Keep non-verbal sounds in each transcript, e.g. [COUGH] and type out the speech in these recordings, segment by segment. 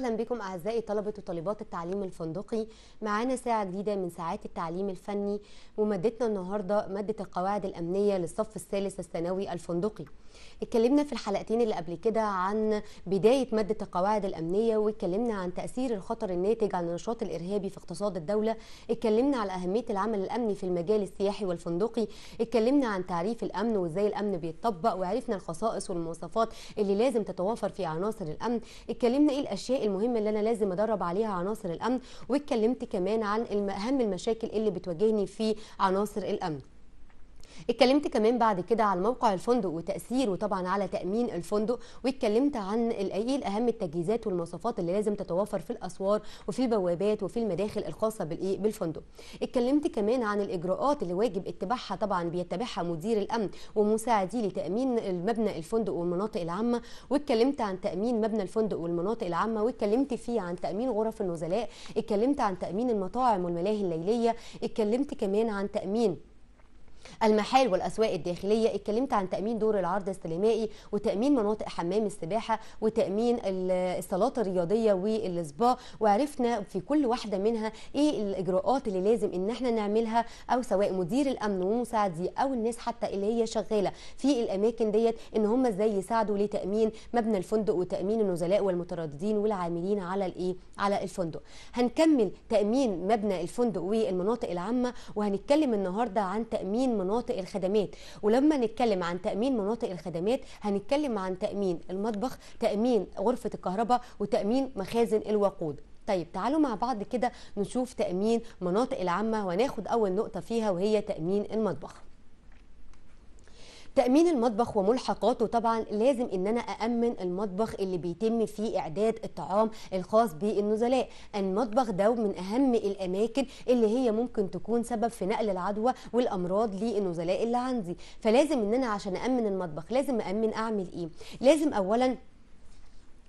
واهلا بكم اعزائي طلبه وطالبات التعليم الفندقي معانا ساعه جديده من ساعات التعليم الفني ومادتنا النهارده ماده القواعد الامنيه للصف الثالث الثانوي الفندقي اتكلمنا في الحلقتين اللي قبل كده عن بدايه ماده القواعد الامنيه واتكلمنا عن تاثير الخطر الناتج عن النشاط الارهابي في اقتصاد الدوله اتكلمنا على اهميه العمل الامني في المجال السياحي والفندقي اتكلمنا عن تعريف الامن وازاي الامن بيتطبق وعرفنا الخصائص والمواصفات اللي لازم تتوافر في عناصر الامن اتكلمنا ايه الاشياء المهمه اللي انا لازم ادرب عليها عناصر الامن واتكلمت كمان عن اهم المشاكل اللي بتواجهني في عناصر الامن اتكلمت كمان بعد كده على موقع الفندق وتاثيره طبعا على تامين الفندق واتكلمت عن ايه اهم التجهيزات والمواصفات اللي لازم تتوفر في الاسوار وفي البوابات وفي المداخل الخاصه بالايه بالفندق اتكلمت كمان عن الاجراءات اللي واجب اتباعها طبعا بيتبعها مدير الامن ومساعديه لتامين المبنى الفندق والمناطق العامه واتكلمت عن تامين مبنى الفندق والمناطق العامه واتكلمت فيه عن تامين غرف النزلاء اتكلمت عن تامين المطاعم والملاهي الليليه اتكلمت كمان عن تامين المحال والاسواق الداخليه اتكلمت عن تامين دور العرض السينمائي وتامين مناطق حمام السباحه وتامين الصالات الرياضيه والسبا وعرفنا في كل واحده منها ايه الاجراءات اللي لازم ان احنا نعملها او سواء مدير الامن ومساعديه او الناس حتى اللي هي شغاله في الاماكن ديت ان هم ازاي يساعدوا لتامين مبنى الفندق وتامين النزلاء والمترددين والعاملين على الايه على الفندق هنكمل تامين مبنى الفندق والمناطق العامه وهنتكلم النهارده عن تامين مناطق الخدمات ولما نتكلم عن تامين مناطق الخدمات هنتكلم عن تامين المطبخ تامين غرفه الكهرباء وتامين مخازن الوقود طيب تعالوا مع بعض كده نشوف تامين مناطق العامه وناخد اول نقطه فيها وهي تامين المطبخ تأمين المطبخ وملحقاته طبعا لازم ان انا أأمن المطبخ اللي بيتم فيه إعداد الطعام الخاص بالنزلاء المطبخ ده من أهم الأماكن اللي هي ممكن تكون سبب في نقل العدوى والأمراض للنزلاء اللي عندي فلازم ان انا عشان أأمن المطبخ لازم أأمن أعمل إيه لازم أولا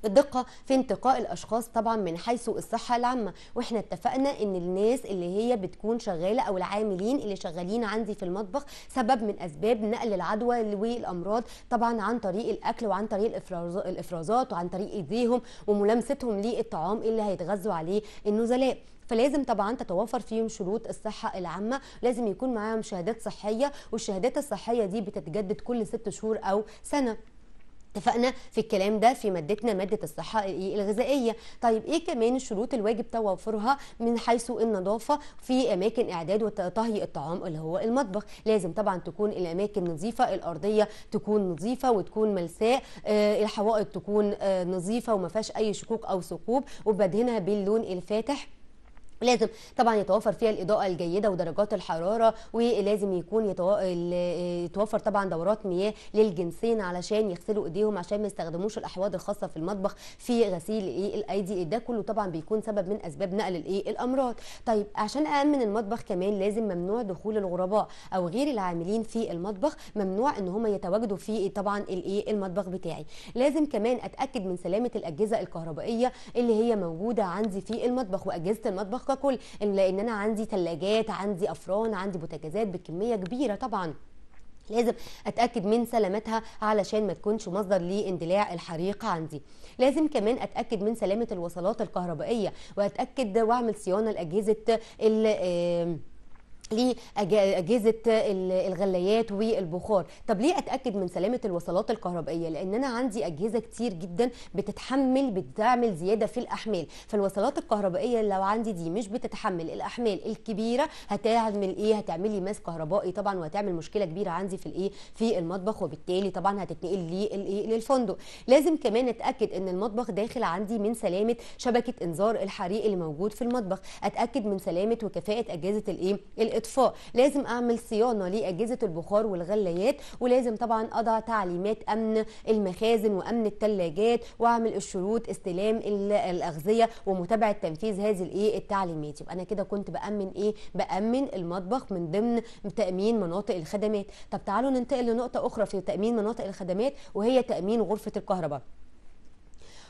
الدقة في انتقاء الأشخاص طبعا من حيث الصحة العامة وإحنا اتفقنا إن الناس اللي هي بتكون شغالة أو العاملين اللي شغالين عندي في المطبخ سبب من أسباب نقل العدوى والأمراض طبعا عن طريق الأكل وعن طريق الإفرازات وعن طريق إيديهم وملامستهم للطعام اللي هيتغذوا عليه النزلاء فلازم طبعا تتوفر فيهم شروط الصحه العامه لازم يكون معاهم شهادات صحيه والشهادات الصحيه دي بتتجدد كل ست شهور او سنه اتفقنا في الكلام ده في مادتنا ماده الصحه الغذائيه طيب ايه كمان الشروط الواجب توفرها من حيث النظافه في اماكن اعداد وطهي الطعام اللي هو المطبخ لازم طبعا تكون الاماكن نظيفه الارضيه تكون نظيفه وتكون ملساء آه، الحوائط تكون آه، نظيفه وما فيهاش اي شكوك او ثقوب وبدهنها باللون الفاتح لازم طبعا يتوفر فيها الاضاءه الجيده ودرجات الحراره ولازم يكون يتو... يتوفر طبعا دورات مياه للجنسين علشان يغسلوا ايديهم عشان ما يستخدموش الاحواض الخاصه في المطبخ في غسيل ايه الايدي ده كله طبعا بيكون سبب من اسباب نقل الايه الامراض طيب عشان امن المطبخ كمان لازم ممنوع دخول الغرباء او غير العاملين في المطبخ ممنوع ان هم يتواجدوا في طبعا الايه المطبخ بتاعي لازم كمان اتاكد من سلامه الاجهزه الكهربائيه اللي هي موجوده عندي في المطبخ واجهزه المطبخ متفقه لان انا عندي ثلاجات عندي افران عندي بوتاجازات بكميه كبيره طبعا لازم اتاكد من سلامتها علشان ما تكونش مصدر لاندلاع الحريق عندي لازم كمان اتاكد من سلامه الوصلات الكهربائيه واتاكد واعمل صيانه لاجهزه لاجهزه الغليات والبخار طب ليه اتاكد من سلامه الوصلات الكهربائيه لان انا عندي اجهزه كتير جدا بتتحمل بتعمل زياده في الاحمال فالوصلات الكهربائيه لو عندي دي مش بتتحمل الاحمال الكبيره هتعمل ايه هتعمل لي ماس كهربائي طبعا وهتعمل مشكله كبيره عندي في الايه في المطبخ وبالتالي طبعا هتتنقل الايه للفندق لازم كمان اتاكد ان المطبخ داخل عندي من سلامه شبكه انذار الحريق اللي موجود في المطبخ اتاكد من سلامه وكفاءه اجهزه الايه الاطفاء لازم اعمل صيانه لاجهزه البخار والغلايات ولازم طبعا اضع تعليمات امن المخازن وامن الثلاجات واعمل الشروط استلام الاغذيه ومتابعه تنفيذ هذه الايه التعليمات يبقى انا كده كنت بامن ايه بامن المطبخ من ضمن تامين مناطق الخدمات طب تعالوا ننتقل لنقطه اخرى في تامين مناطق الخدمات وهي تامين غرفه الكهرباء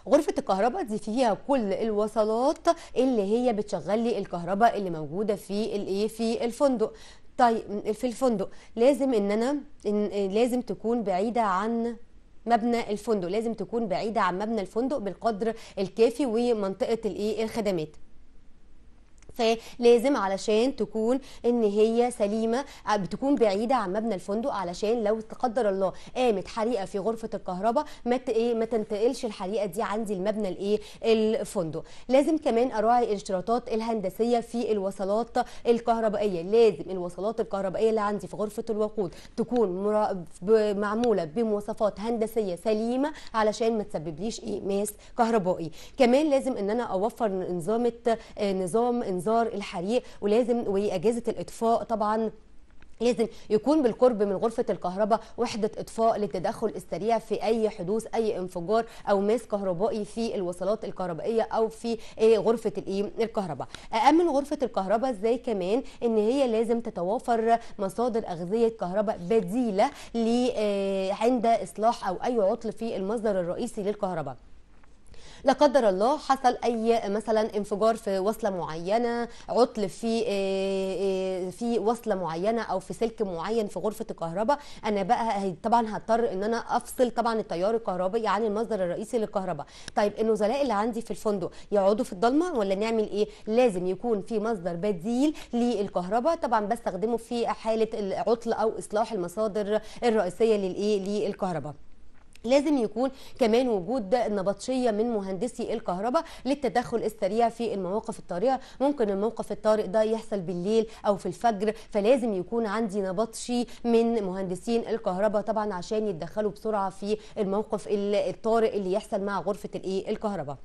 غرفه الكهرباء دي فيها كل الوصلات اللي هي بتشغل لي الكهرباء اللي موجوده في الايه في الفندق طيب في الفندق لازم ان انا إن لازم تكون بعيده عن مبنى الفندق لازم تكون بعيده عن مبنى الفندق بالقدر الكافي ومنطقه الايه الخدمات فلازم علشان تكون ان هي سليمه آه، بتكون بعيده عن مبنى الفندق علشان لو تقدر الله قامت حريقه في غرفه الكهرباء ما ايه ما تنتقلش الحريقه دي عندي المبنى الايه الفندق لازم كمان اراعي الاشتراطات الهندسيه في الوصلات الكهربائيه لازم الوصلات الكهربائيه اللي عندي في غرفه الوقود تكون معموله بمواصفات هندسيه سليمه علشان ما تسببليش ايه ماس كهربائي كمان لازم ان انا اوفر آه، نظام نظام نظام انذار الحريق ولازم واجهزه الاطفاء طبعا لازم يكون بالقرب من غرفة الكهرباء وحدة إطفاء للتدخل السريع في أي حدوث أي انفجار أو ماس كهربائي في الوصلات الكهربائية أو في آه، غرفة إيه، الكهرباء أأمن غرفة الكهرباء إزاي كمان إن هي لازم تتوافر مصادر أغذية كهرباء بديلة آه، عند إصلاح أو أي عطل في المصدر الرئيسي للكهرباء لا قدر الله حصل اي مثلا انفجار في وصله معينه عطل في آه، آه، في وصله معينه او في سلك معين في غرفه الكهرباء انا بقى طبعا هضطر ان انا افصل طبعا التيار الكهربائي عن المصدر الرئيسي للكهرباء طيب النزلاء اللي عندي في الفندق يقعدوا في الضلمه ولا نعمل ايه لازم يكون في مصدر بديل للكهرباء طبعا بستخدمه في حاله العطل او اصلاح المصادر الرئيسيه للايه للكهرباء لازم يكون كمان وجود نبطشيه من مهندسي الكهرباء للتدخل السريع في المواقف الطارئه ممكن الموقف الطارئ ده يحصل بالليل او في الفجر فلازم يكون عندي نبطشي من مهندسين الكهرباء طبعا عشان يتدخلوا بسرعه في الموقف الطارئ اللي يحصل مع غرفه الايه الكهرباء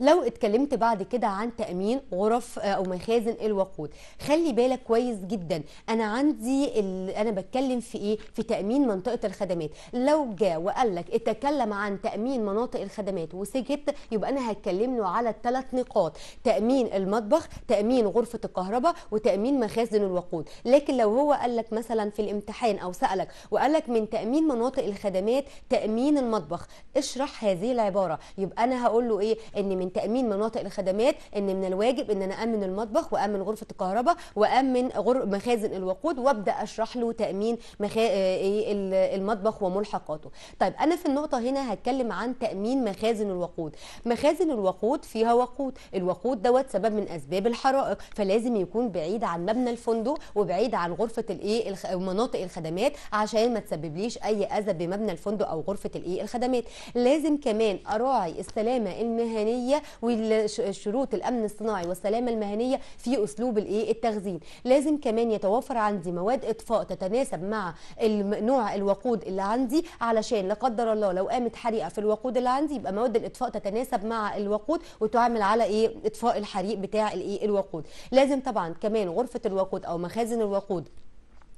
لو اتكلمت بعد كده عن تامين غرف آه، او مخازن الوقود خلي بالك كويس جدا انا عندي انا بتكلم في ايه في تامين منطقه الخدمات لو جاء وقال لك اتكلم عن تامين مناطق الخدمات وسكت يبقى انا هتكلم له على الثلاث نقاط تامين المطبخ تامين غرفه الكهرباء وتامين مخازن الوقود لكن لو هو قال لك مثلا في الامتحان او سالك وقال لك من تامين مناطق الخدمات تامين المطبخ اشرح هذه العباره يبقى انا هقول له ايه ان من من تامين مناطق الخدمات ان من الواجب ان انا امن المطبخ وامن غرفه الكهرباء وامن غر... مخازن الوقود وابدا اشرح له تامين مخ... آه، إيه، المطبخ وملحقاته طيب انا في النقطه هنا هتكلم عن تامين مخازن الوقود مخازن الوقود فيها وقود الوقود دوت سبب من اسباب الحرائق فلازم يكون بعيد عن مبنى الفندق وبعيد عن غرفه الايه مناطق الخدمات عشان ما تسببليش اي اذى بمبنى الفندق او غرفه الايه الخدمات لازم كمان اراعي السلامه المهنيه الغذائيه وشروط الامن الصناعي والسلامه المهنيه في اسلوب الايه التخزين لازم كمان يتوفر عندي مواد اطفاء تتناسب مع نوع الوقود اللي عندي علشان لا قدر الله لو قامت حريقه في الوقود اللي عندي يبقى مواد الاطفاء تتناسب مع الوقود وتعمل على ايه اطفاء الحريق بتاع الايه الوقود لازم طبعا كمان غرفه الوقود او مخازن الوقود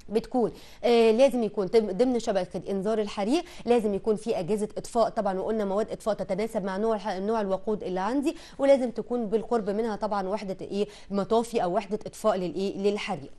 بتكون آه لازم يكون ضمن شبكه انذار الحريق لازم يكون في اجهزه اطفاء طبعا وقلنا مواد اطفاء تتناسب مع نوع نوع الوقود اللي عندي ولازم تكون بالقرب منها طبعا وحده ايه مطافي او وحده اطفاء للايه للحريق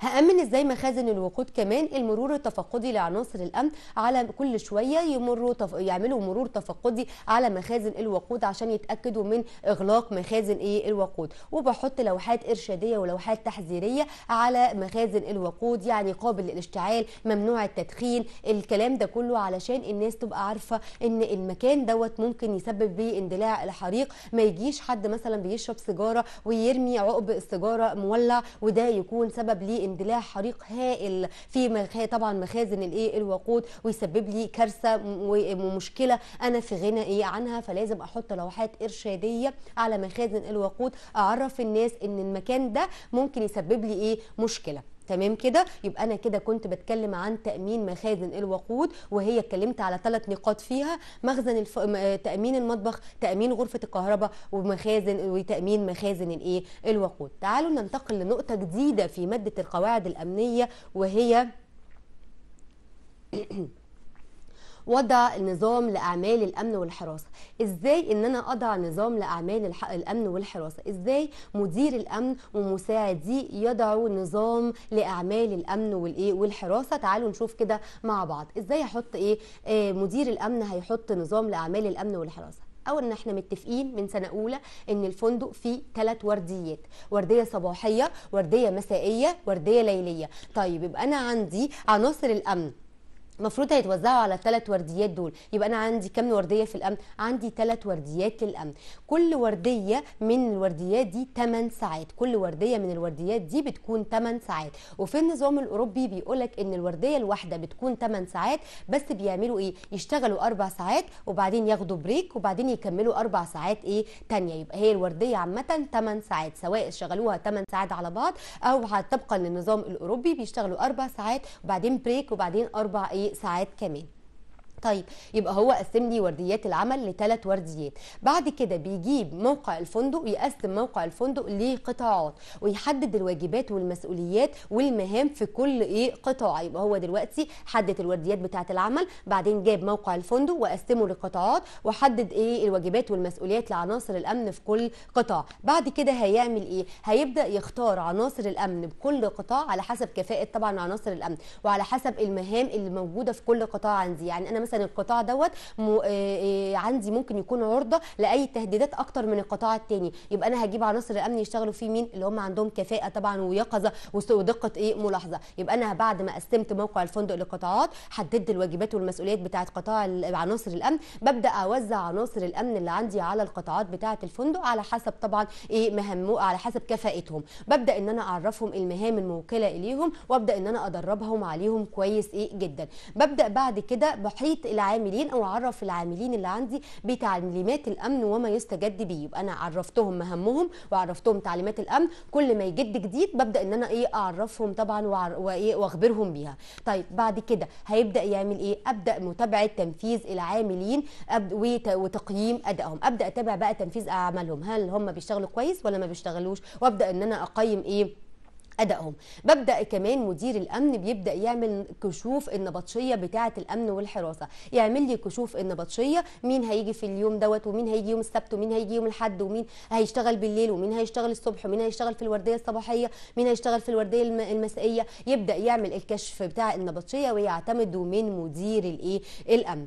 هامن ازاي مخازن الوقود كمان المرور التفقدي لعناصر الامن على كل شويه يمروا تف... يعملوا مرور تفقدي على مخازن الوقود عشان يتاكدوا من اغلاق مخازن ايه الوقود وبحط لوحات ارشاديه ولوحات تحذيريه على مخازن الوقود يعني قابل للاشتعال ممنوع التدخين الكلام ده كله علشان الناس تبقى عارفه ان المكان دوت ممكن يسبب بيه اندلاع الحريق ما يجيش حد مثلا بيشرب سيجاره ويرمي عقب السيجاره مولع وده يكون سبب ليه اندلاع حريق هائل في مخ... طبعا مخازن الايه الوقود ويسبب لي كارثه ومشكله انا في غنى ايه عنها فلازم احط لوحات ارشاديه على مخازن الوقود اعرف الناس ان المكان ده ممكن يسبب لي ايه مشكله تمام كده يبقى انا كده كنت بتكلم عن تامين مخازن الوقود وهي اتكلمت على ثلاث نقاط فيها مخزن الف... تامين المطبخ تامين غرفه الكهرباء ومخازن وتامين مخازن الايه الوقود تعالوا ننتقل لنقطه جديده في ماده القواعد الامنيه وهي [CLEARS THROAT] [COUGHS] وضع نظام لاعمال الامن والحراسه ازاي ان انا اضع نظام لاعمال الامن والحراسه ازاي مدير الامن ومساعديه يضعوا نظام لاعمال الامن والايه والحراسه تعالوا نشوف كده مع بعض ازاي احط ايه آه، مدير الامن هيحط نظام لاعمال الامن والحراسه او ان احنا متفقين من سنه اولى ان الفندق فيه ثلاث ورديات ورديه صباحيه ورديه مسائيه ورديه ليليه طيب يبقى انا عندي عناصر الامن المفروض هيتوزعوا على الثلاث ورديات دول يبقى انا عندي كام ورديه في الامن عندي ثلاث ورديات للامن كل ورديه من الورديات دي 8 ساعات كل ورديه من الورديات دي بتكون 8 ساعات وفي النظام الاوروبي بيقول لك ان الورديه الواحده بتكون 8 ساعات بس بيعملوا ايه يشتغلوا اربع ساعات وبعدين ياخدوا بريك وبعدين يكملوا اربع ساعات ايه ثانيه يبقى هي الورديه عامه 8 ساعات سواء شغلوها 8 ساعات على بعض او طبقا للنظام الاوروبي بيشتغلوا اربع ساعات وبعدين بريك وبعدين اربع ايه ساعات كمان طيب يبقى هو قسم لي ورديات العمل لثلاث ورديات بعد كده بيجيب موقع الفندق ويقسم موقع الفندق لقطاعات ويحدد الواجبات والمسؤوليات والمهام في كل ايه قطاع يبقى هو دلوقتي حدد الورديات بتاعه العمل بعدين جاب موقع الفندق وقسمه لقطاعات وحدد ايه الواجبات والمسؤوليات لعناصر الامن في كل قطاع بعد كده هيعمل ايه هيبدا يختار عناصر الامن بكل قطاع على حسب كفاءه طبعا عناصر الامن وعلى حسب المهام اللي موجوده في كل قطاع عندي يعني انا مثلا القطاع دوت آه، آه، عندي ممكن يكون عرضه لاي تهديدات اكتر من القطاع الثاني يبقى انا هجيب عناصر الامن يشتغلوا فيه مين اللي هم عندهم كفاءه طبعا ويقظه ودقه ايه ملاحظه يبقى انا بعد ما قسمت موقع الفندق لقطاعات حددت الواجبات والمسؤوليات بتاعه قطاع عناصر الامن ببدا اوزع عناصر الامن اللي عندي على القطاعات بتاعه الفندق على حسب طبعا ايه مهمه على حسب كفاءتهم ببدا ان انا اعرفهم المهام الموكله اليهم وابدا ان انا ادربهم عليهم كويس ايه جدا ببدا بعد كده بحيط تشتيت العاملين او اعرف العاملين اللي عندي بتعليمات الامن وما يستجد به يبقى انا عرفتهم مهامهم وعرفتهم تعليمات الامن كل ما يجد جديد ببدا ان انا ايه اعرفهم طبعا وايه واخبرهم بيها طيب بعد كده هيبدا يعمل ايه ابدا متابعه تنفيذ العاملين وتقييم ادائهم ابدا اتابع بقى تنفيذ اعمالهم هل هم بيشتغلوا كويس ولا ما بيشتغلوش وابدا ان انا اقيم ايه ادائهم ببدا كمان مدير الامن بيبدا يعمل كشوف النبطشيه بتاعه الامن والحراسه يعمل لي كشوف النبطشيه مين هيجي في اليوم دوت ومين هيجي يوم السبت ومين هيجي يوم الاحد ومين هيشتغل بالليل ومين هيشتغل الصبح ومين هيشتغل في الورديه الصباحيه مين هيشتغل في الورديه المسائيه يبدا يعمل الكشف بتاع النبطشيه ويعتمد من مدير الايه الامن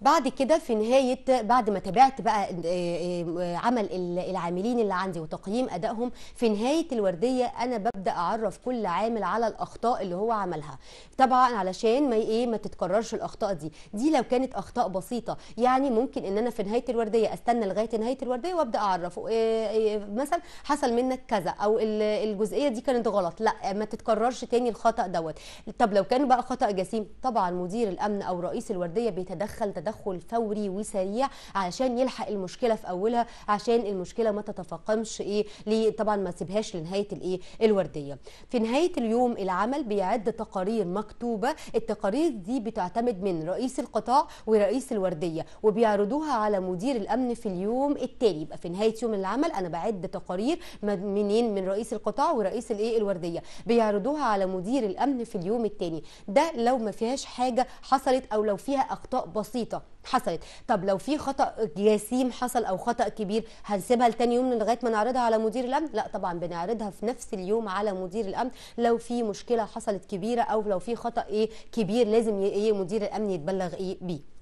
بعد كده في نهايه بعد ما تابعت بقى آه، آه، عمل العاملين اللي عندي وتقييم ادائهم في نهايه الورديه انا ببدا اعرف كل عامل على الاخطاء اللي هو عملها طبعا علشان ما ايه ما تتكررش الاخطاء دي دي لو كانت اخطاء بسيطه يعني ممكن ان انا في نهايه الورديه استنى لغايه نهايه الورديه وابدا اعرفه آه، مثلا حصل منك كذا او الجزئيه دي كانت غلط لا ما تتكررش تاني الخطا دوت طب لو كان بقى خطا جسيم طبعا مدير الامن او رئيس الورديه بيتدخل تدخل فوري وسريع عشان يلحق المشكله في اولها عشان المشكله ما تتفاقمش ايه طبعا ما تسيبهاش لنهايه الايه الورديه في نهايه اليوم العمل بيعد تقارير مكتوبه التقارير دي بتعتمد من رئيس القطاع ورئيس الورديه وبيعرضوها على مدير الامن في اليوم التالي يبقى في نهايه يوم العمل انا بعد تقارير منين من رئيس القطاع ورئيس الايه الورديه بيعرضوها على مدير الامن في اليوم التاني ده لو ما فيهاش حاجه حصلت او لو فيها اخطاء بسيطه غلطه حصلت طب لو في خطا جسيم حصل او خطا كبير هنسيبها لتاني يوم لغايه ما نعرضها على مدير الامن لا طبعا بنعرضها في نفس اليوم على مدير الامن لو في مشكله حصلت كبيره او لو في خطا ايه كبير لازم ايه مدير الامن يتبلغ ايه بيه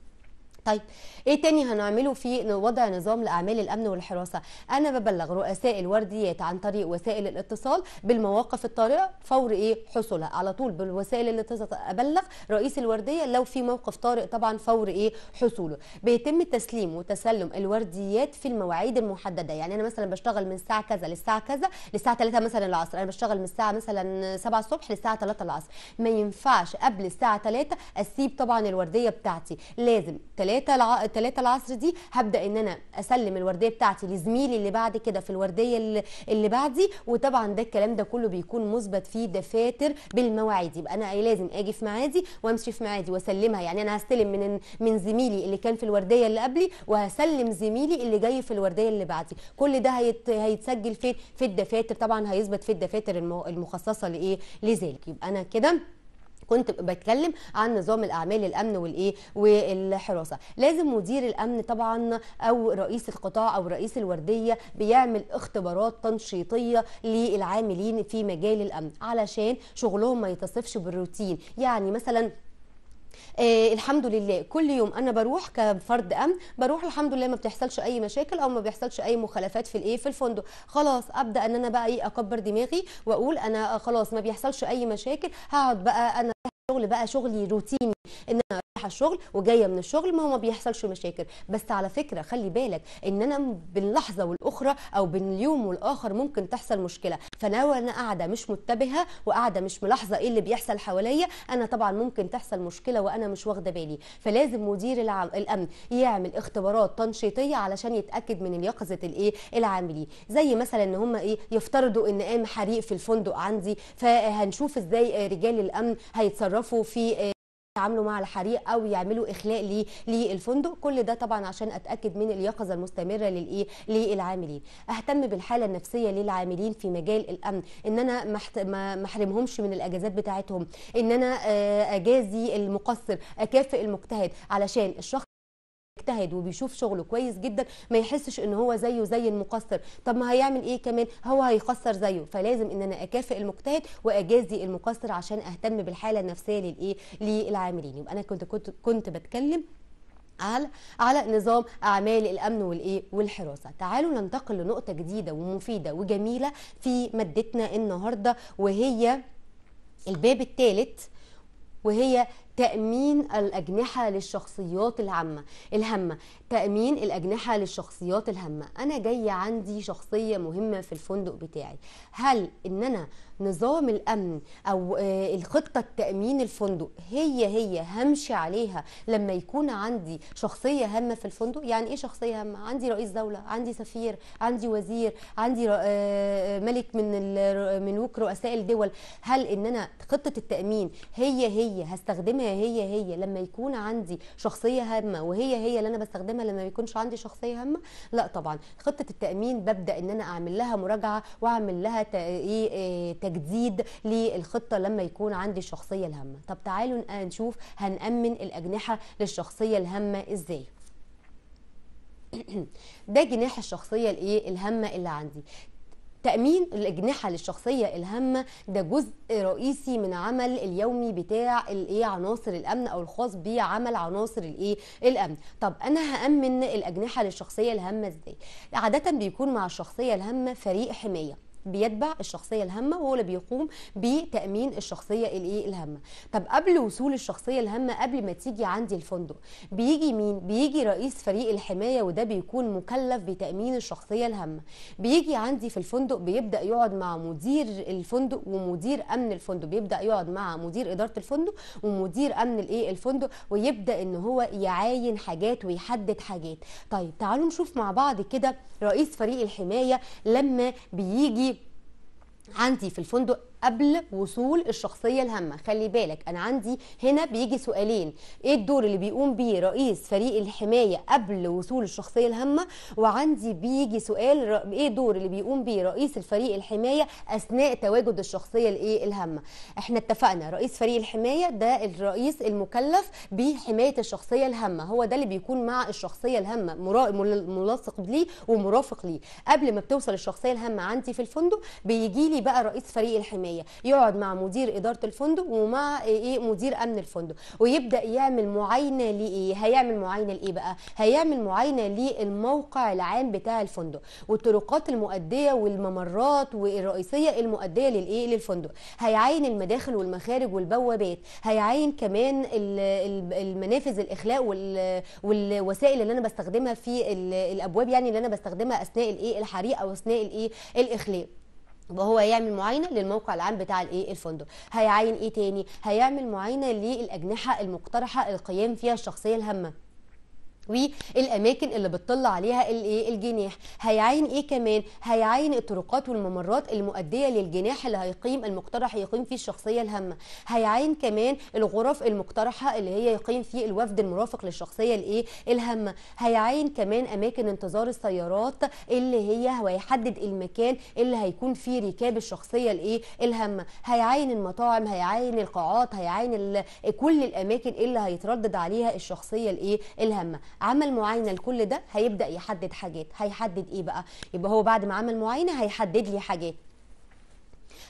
طيب ايه تاني هنعمله في وضع نظام لاعمال الامن والحراسه انا ببلغ رؤساء الورديات عن طريق وسائل الاتصال بالمواقف الطارئه فور ايه حصولها على طول بالوسائل الاتصال ابلغ رئيس الورديه لو في موقف طارئ طبعا فور ايه حصوله بيتم تسليم وتسلم الورديات في المواعيد المحدده يعني انا مثلا بشتغل من الساعه كذا للساعه كذا للساعه 3 مثلا العصر انا بشتغل من الساعه مثلا 7 الصبح للساعه 3 العصر ما ينفعش قبل الساعه 3 اسيب طبعا الورديه بتاعتي لازم 3 3 الع... 3 العصر دي هبدا ان انا اسلم الورديه بتاعتي لزميلي اللي بعد كده في الورديه اللي, اللي بعدي وطبعا ده الكلام ده كله بيكون مثبت في دفاتر بالمواعيد يبقى انا لازم اجي في ميعادي وامشي في ميعادي واسلمها يعني انا هستلم من من زميلي اللي كان في الورديه اللي قبلي وهسلم زميلي اللي جاي في الورديه اللي بعدي كل ده هيت... هيتسجل فين في الدفاتر طبعا هيثبت في الدفاتر المخصصه لايه لذلك يبقى انا كده كنت بتكلم عن نظام الاعمال الامن والايه والحراسه لازم مدير الامن طبعا او رئيس القطاع او رئيس الورديه بيعمل اختبارات تنشيطيه للعاملين في مجال الامن علشان شغلهم ما يتصفش بالروتين يعني مثلا آه الحمد لله كل يوم انا بروح كفرد امن بروح الحمد لله ما بتحصلش اي مشاكل او ما بيحصلش اي مخالفات في الايه في الفندق خلاص ابدا ان انا بقى ايه اكبر دماغي واقول انا خلاص ما بيحصلش اي مشاكل هقعد بقى انا الشغل بقى شغلي روتيني ان انا رايحه الشغل وجايه من الشغل ما هو ما بيحصلش مشاكل بس على فكره خلي بالك ان انا باللحظه والاخرى او بين اليوم والاخر ممكن تحصل مشكله فانا وانا قاعده مش متبهه وقاعده مش ملاحظه ايه اللي بيحصل حواليا انا طبعا ممكن تحصل مشكله وانا مش واخده بالي فلازم مدير الامن يعمل اختبارات تنشيطيه علشان يتاكد من اليقظه الايه العاملين زي مثلا ان هم ايه يفترضوا ان قام حريق في الفندق عندي فهنشوف ازاي رجال الامن هيت يتصرفوا في آه، يتعاملوا مع الحريق او يعملوا اخلاء للفندق كل ده طبعا عشان اتاكد من اليقظه المستمره للايه للعاملين اهتم بالحاله النفسيه للعاملين في مجال الامن ان انا ما احرمهمش من الاجازات بتاعتهم ان انا آه، اجازي المقصر اكافئ المجتهد علشان الشخص بيجتهد وبيشوف شغله كويس جدا ما يحسش ان هو زيه زي المقصر طب ما هيعمل ايه كمان هو هيقصر زيه فلازم ان انا اكافئ المجتهد واجازي المقصر عشان اهتم بالحاله النفسيه للايه للعاملين يبقى انا كنت كنت كنت بتكلم على على نظام اعمال الامن والايه والحراسه تعالوا ننتقل لنقطه جديده ومفيده وجميله في مادتنا النهارده وهي الباب الثالث وهي تأمين الأجنحة للشخصيات العامة الهامة تأمين الأجنحة للشخصيات الهامة أنا جاية عندي شخصية مهمة في الفندق بتاعي هل إن أنا نظام الأمن أو آه، الخطة التأمين الفندق هي هي همشي عليها لما يكون عندي شخصية هامة في الفندق يعني إيه شخصية هامة عندي رئيس دولة عندي سفير عندي وزير عندي آه، ملك من ملوك رؤساء الدول هل إن أنا خطة التأمين هي هي هستخدمها الدنيا هي هي لما يكون عندي شخصيه هامه وهي هي اللي انا بستخدمها لما يكونش عندي شخصيه هامه لا طبعا خطه التامين ببدا ان انا اعمل لها مراجعه واعمل لها إيه، إيه، تجديد للخطه لما يكون عندي الشخصيه الهامه طب تعالوا نشوف هنامن الاجنحه للشخصيه الهامه ازاي [CLEARS THROAT] ده جناح الشخصيه الايه الهامه اللي عندي تأمين الأجنحة للشخصية الهامة ده جزء رئيسي من عمل اليومي بتاع الايه عناصر الأمن أو الخاص بعمل عناصر الايه الأمن طب أنا هأمن الأجنحة للشخصية الهامة إزاي عادة بيكون مع الشخصية الهامة فريق حماية بيتبع الشخصيه الهامه وهو اللي بيقوم بتامين الشخصيه الايه الهامه طب قبل وصول الشخصيه الهامه قبل ما تيجي عندي الفندق بيجي مين بيجي رئيس فريق الحمايه وده بيكون مكلف بتامين الشخصيه الهامه بيجي عندي في الفندق بيبدا يقعد مع مدير الفندق ومدير امن الفندق بيبدا يقعد مع مدير اداره الفندق ومدير امن الايه الفندق ويبدا ان هو يعاين حاجات ويحدد حاجات طيب تعالوا نشوف مع بعض كده رئيس فريق الحمايه لما بيجي عندي في الفندق قبل وصول الشخصيه الهامه خلي بالك انا عندي هنا بيجي سؤالين ايه الدور اللي بيقوم بيه رئيس فريق الحمايه قبل وصول الشخصيه الهامه وعندي بيجي سؤال ايه الدور اللي بيقوم بيه رئيس الفريق الحمايه اثناء تواجد الشخصيه الايه الهامه احنا اتفقنا رئيس فريق الحمايه ده الرئيس المكلف بحمايه الشخصيه الهامه هو ده اللي بيكون مع الشخصيه الهامه مرا... ملاصق ليه ومرافق ليه قبل ما بتوصل الشخصيه الهامه عندي في الفندق بيجي لي بقى رئيس فريق الحمايه الفلانيه يقعد مع مدير اداره الفندق ومع ايه مدير امن الفندق ويبدا يعمل معاينه لايه هيعمل معاينه لايه بقى هيعمل معاينه للموقع العام بتاع الفندق والطرقات المؤديه والممرات والرئيسيه المؤديه للايه للفندق هيعين المداخل والمخارج والبوابات هيعين كمان المنافذ الاخلاء والوسائل اللي انا بستخدمها في الابواب يعني اللي انا بستخدمها اثناء الايه الحريق او اثناء الايه الاخلاء وهو يعمل معاينه للموقع العام بتاع الايه الفندق هيعين ايه تاني هيعمل معاينه للاجنحه المقترحه القيام فيها الشخصيه الهامه والاماكن اللي بتطل عليها الايه الجناح هيعين ايه كمان هيعين الطرقات والممرات المؤديه للجناح اللي هيقيم المقترح يقيم فيه الشخصيه الهامه هيعين كمان الغرف المقترحه اللي هي يقيم فيه الوفد المرافق للشخصيه الايه الهامه هيعين كمان اماكن انتظار السيارات اللي هي ويحدد المكان اللي هيكون فيه ركاب الشخصيه الايه الهامه هيعين المطاعم هيعين القاعات هيعين كل الاماكن اللي هيتردد عليها الشخصيه الايه الهامه عمل معاينه لكل ده هيبدا يحدد حاجات هيحدد ايه بقى يبقى هو بعد ما عمل معاينه هيحدد لي حاجات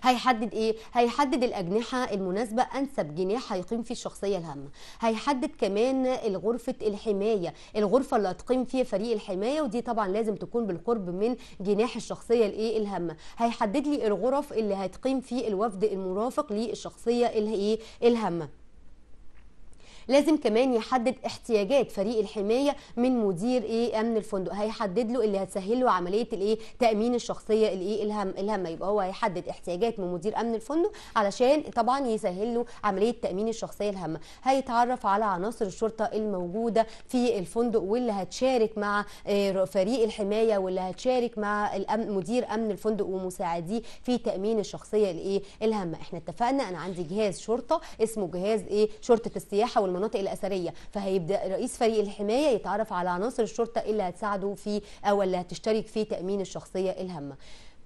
هيحدد ايه هيحدد الاجنحه المناسبه انسب جناح هيقيم فيه الشخصيه الهامه هيحدد كمان غرفه الحمايه الغرفه اللي هتقيم فيها فريق الحمايه ودي طبعا لازم تكون بالقرب من جناح الشخصيه الايه الهامه هيحدد لي الغرف اللي هتقيم فيه الوفد المرافق للشخصيه الايه الهامه لازم كمان يحدد احتياجات فريق الحمايه من مدير ايه امن الفندق هيحدد له اللي هتسهل له عمليه الايه تامين الشخصيه الايه الهم الهامه يبقى هو هيحدد احتياجات من مدير امن الفندق علشان طبعا يسهل له عمليه تامين الشخصيه الهامه هيتعرف على عناصر الشرطه الموجوده في الفندق واللي هتشارك مع آه، فريق الحمايه واللي هتشارك مع الأمن مدير امن الفندق ومساعديه في تامين الشخصيه الايه الهامه احنا اتفقنا انا عندي جهاز شرطه اسمه جهاز ايه شرطه السياحه والم... المناطق الاثريه فهيبدا رئيس فريق الحمايه يتعرف على عناصر الشرطه اللي هتساعده في او اللي هتشترك في تامين الشخصيه الهامه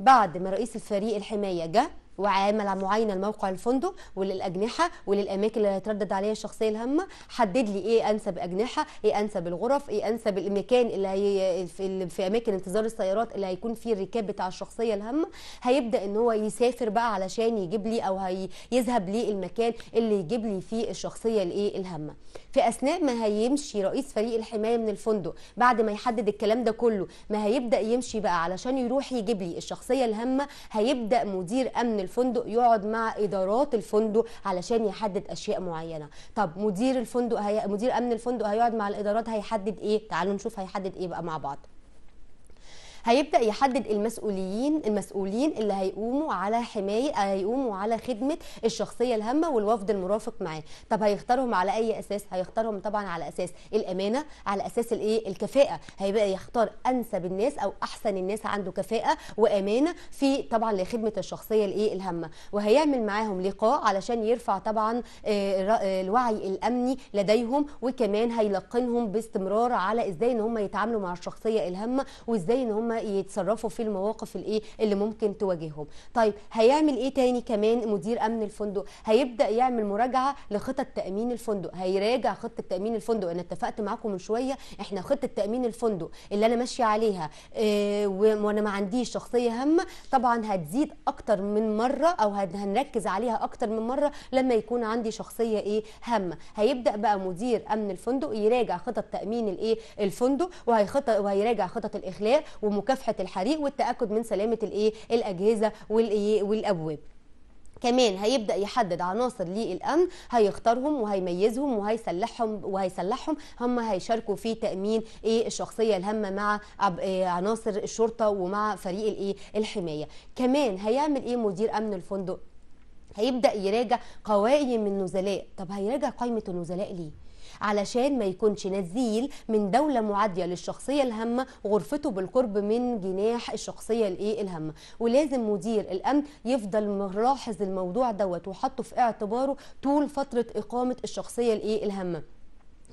بعد ما رئيس الفريق الحمايه جه وعامل معينه لموقع الفندق وللاجنحه وللاماكن اللي هيتردد عليها الشخصيه الهامه حدد لي ايه انسب اجنحه ايه انسب الغرف ايه انسب المكان اللي هي في, في اماكن انتظار السيارات اللي هيكون فيه الركاب بتاع الشخصيه الهامه هيبدا ان هو يسافر بقى علشان يجيب لي او هيذهب لي المكان اللي يجيب لي فيه الشخصيه الايه الهامه في اثناء ما هيمشي رئيس فريق الحمايه من الفندق بعد ما يحدد الكلام ده كله ما هيبدا يمشي بقى علشان يروح يجيب لي الشخصيه الهامه هيبدا مدير امن الفندق يقعد مع ادارات الفندق علشان يحدد اشياء معينه طب مدير الفندق هي... مدير امن الفندق هيقعد مع الادارات هيحدد ايه تعالوا نشوف هيحدد ايه بقى مع بعض هيبدا يحدد المسؤولين المسؤولين اللي هيقوموا على حمايه هيقوموا على خدمه الشخصيه الهامه والوفد المرافق معاه طب هيختارهم على اي اساس هيختارهم طبعا على اساس الامانه على اساس الايه الكفاءه هيبقى يختار انسب الناس او احسن الناس عنده كفاءه وامانه في طبعا لخدمه الشخصيه الايه الهامه وهيعمل معاهم لقاء علشان يرفع طبعا آه، آه، الوعي الامني لديهم وكمان هيلقنهم باستمرار على ازاي ان هم يتعاملوا مع الشخصيه الهامه وازاي ان هم هم يتصرفوا في المواقف الايه اللي ممكن تواجههم طيب هيعمل ايه تاني كمان مدير امن الفندق هيبدا يعمل مراجعه لخطط تامين الفندق هيراجع خطه تامين الفندق انا اتفقت معاكم من شويه احنا خطه تامين الفندق اللي انا ماشيه عليها إيه وانا ما عنديش شخصيه هامه طبعا هتزيد اكتر من مره او هنركز عليها اكتر من مره لما يكون عندي شخصيه ايه هامه هيبدا بقى مدير امن الفندق يراجع خطط تامين الايه الفندق وهيخطط وهيراجع خطط الاخلاء وم مكافحه الحريق والتاكد من سلامه الايه الاجهزه والايه والابواب كمان هيبدا يحدد عناصر للامن هيختارهم وهيميزهم وهيسلحهم وهيسلحهم هم هيشاركوا في تامين ايه الشخصيه الهامه مع إيه؟ عناصر الشرطه ومع فريق الايه الحمايه كمان هيعمل ايه مدير امن الفندق هيبدا يراجع قوائم النزلاء طب هيراجع قائمه النزلاء ليه علشان ما يكونش نزيل من دولة معادية للشخصية الهامة غرفته بالقرب من جناح الشخصية الايه الهامة ولازم مدير الامن يفضل ملاحظ الموضوع دوت وحطه في اعتباره طول فترة اقامة الشخصية الايه الهامة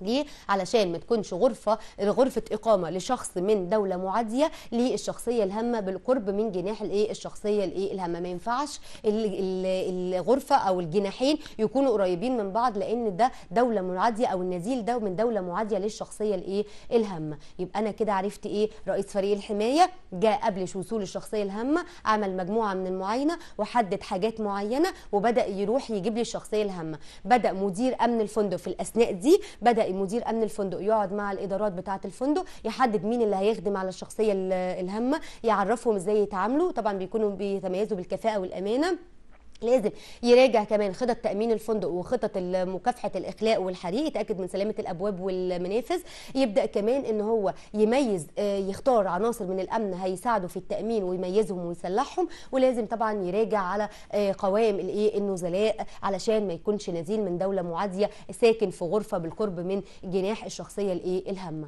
ليه علشان ما تكونش غرفه غرفه اقامه لشخص من دوله معاديه للشخصيه الهامه بالقرب من جناح الايه الشخصيه الايه الهامه ما ينفعش الغرفه او الجناحين يكونوا قريبين من بعض لان ده دوله معاديه او النزيل ده من دوله معاديه للشخصيه الايه الهامه يبقى انا كده عرفت ايه رئيس فريق الحمايه جاء قبل وصول الشخصيه الهامه عمل مجموعه من المعاينه وحدد حاجات معينه وبدا يروح يجيب لي الشخصيه الهامه بدا مدير امن الفندق في الاثناء دي بدا يلاقي مدير امن الفندق يقعد مع الادارات بتاعه الفندق يحدد مين اللي هيخدم على الشخصيه الهامه يعرفهم ازاي يتعاملوا طبعا بيكونوا بيتميزوا بالكفاءه والامانه لازم يراجع كمان خطط تامين الفندق وخطط مكافحه الاخلاء والحريق يتاكد من سلامه الابواب والمنافذ يبدا كمان ان هو يميز آه، يختار عناصر من الامن هيساعده في التامين ويميزهم ويسلحهم ولازم طبعا يراجع على آه، قوائم الايه النزلاء علشان ما يكونش نزيل من دوله معاديه ساكن في غرفه بالقرب من جناح الشخصيه الايه الهامه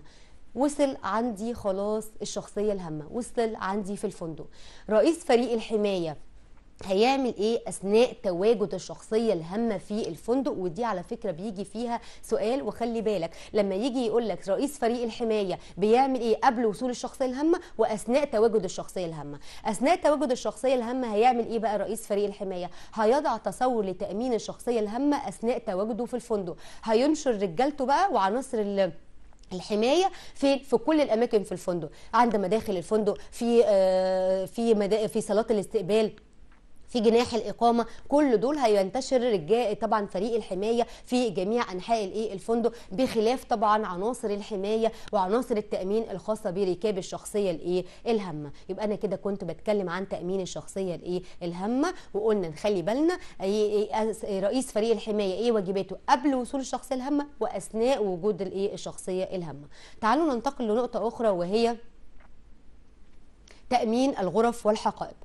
وصل عندي خلاص الشخصيه الهامه وصل عندي في الفندق رئيس فريق الحمايه هيعمل ايه اثناء تواجد الشخصيه الهامه في الفندق ودي على فكره بيجي فيها سؤال وخلي بالك لما يجي يقول لك رئيس فريق الحمايه بيعمل ايه قبل وصول الشخصيه الهامه واثناء تواجد الشخصيه الهامه اثناء تواجد الشخصيه الهامه هيعمل ايه بقى رئيس فريق الحمايه هيضع تصور لتامين الشخصيه الهامه اثناء تواجده في الفندق هينشر رجالته بقى وعناصر ال الحمايه فين في كل الاماكن في الفندق عند مداخل الفندق في آه في في صالات الاستقبال في جناح الاقامه كل دول هينتشر رجال طبعا فريق الحمايه في جميع انحاء الايه الفندق بخلاف طبعا عناصر الحمايه وعناصر التامين الخاصه بركاب الشخصيه الايه الهامه يبقى انا كده كنت بتكلم عن تامين الشخصيه الايه الهامه وقلنا نخلي بالنا رئيس فريق الحمايه ايه واجباته قبل وصول الشخصيه الهامه واثناء وجود الايه الشخصيه الهامه تعالوا ننتقل لنقطه اخرى وهي تامين الغرف والحقائب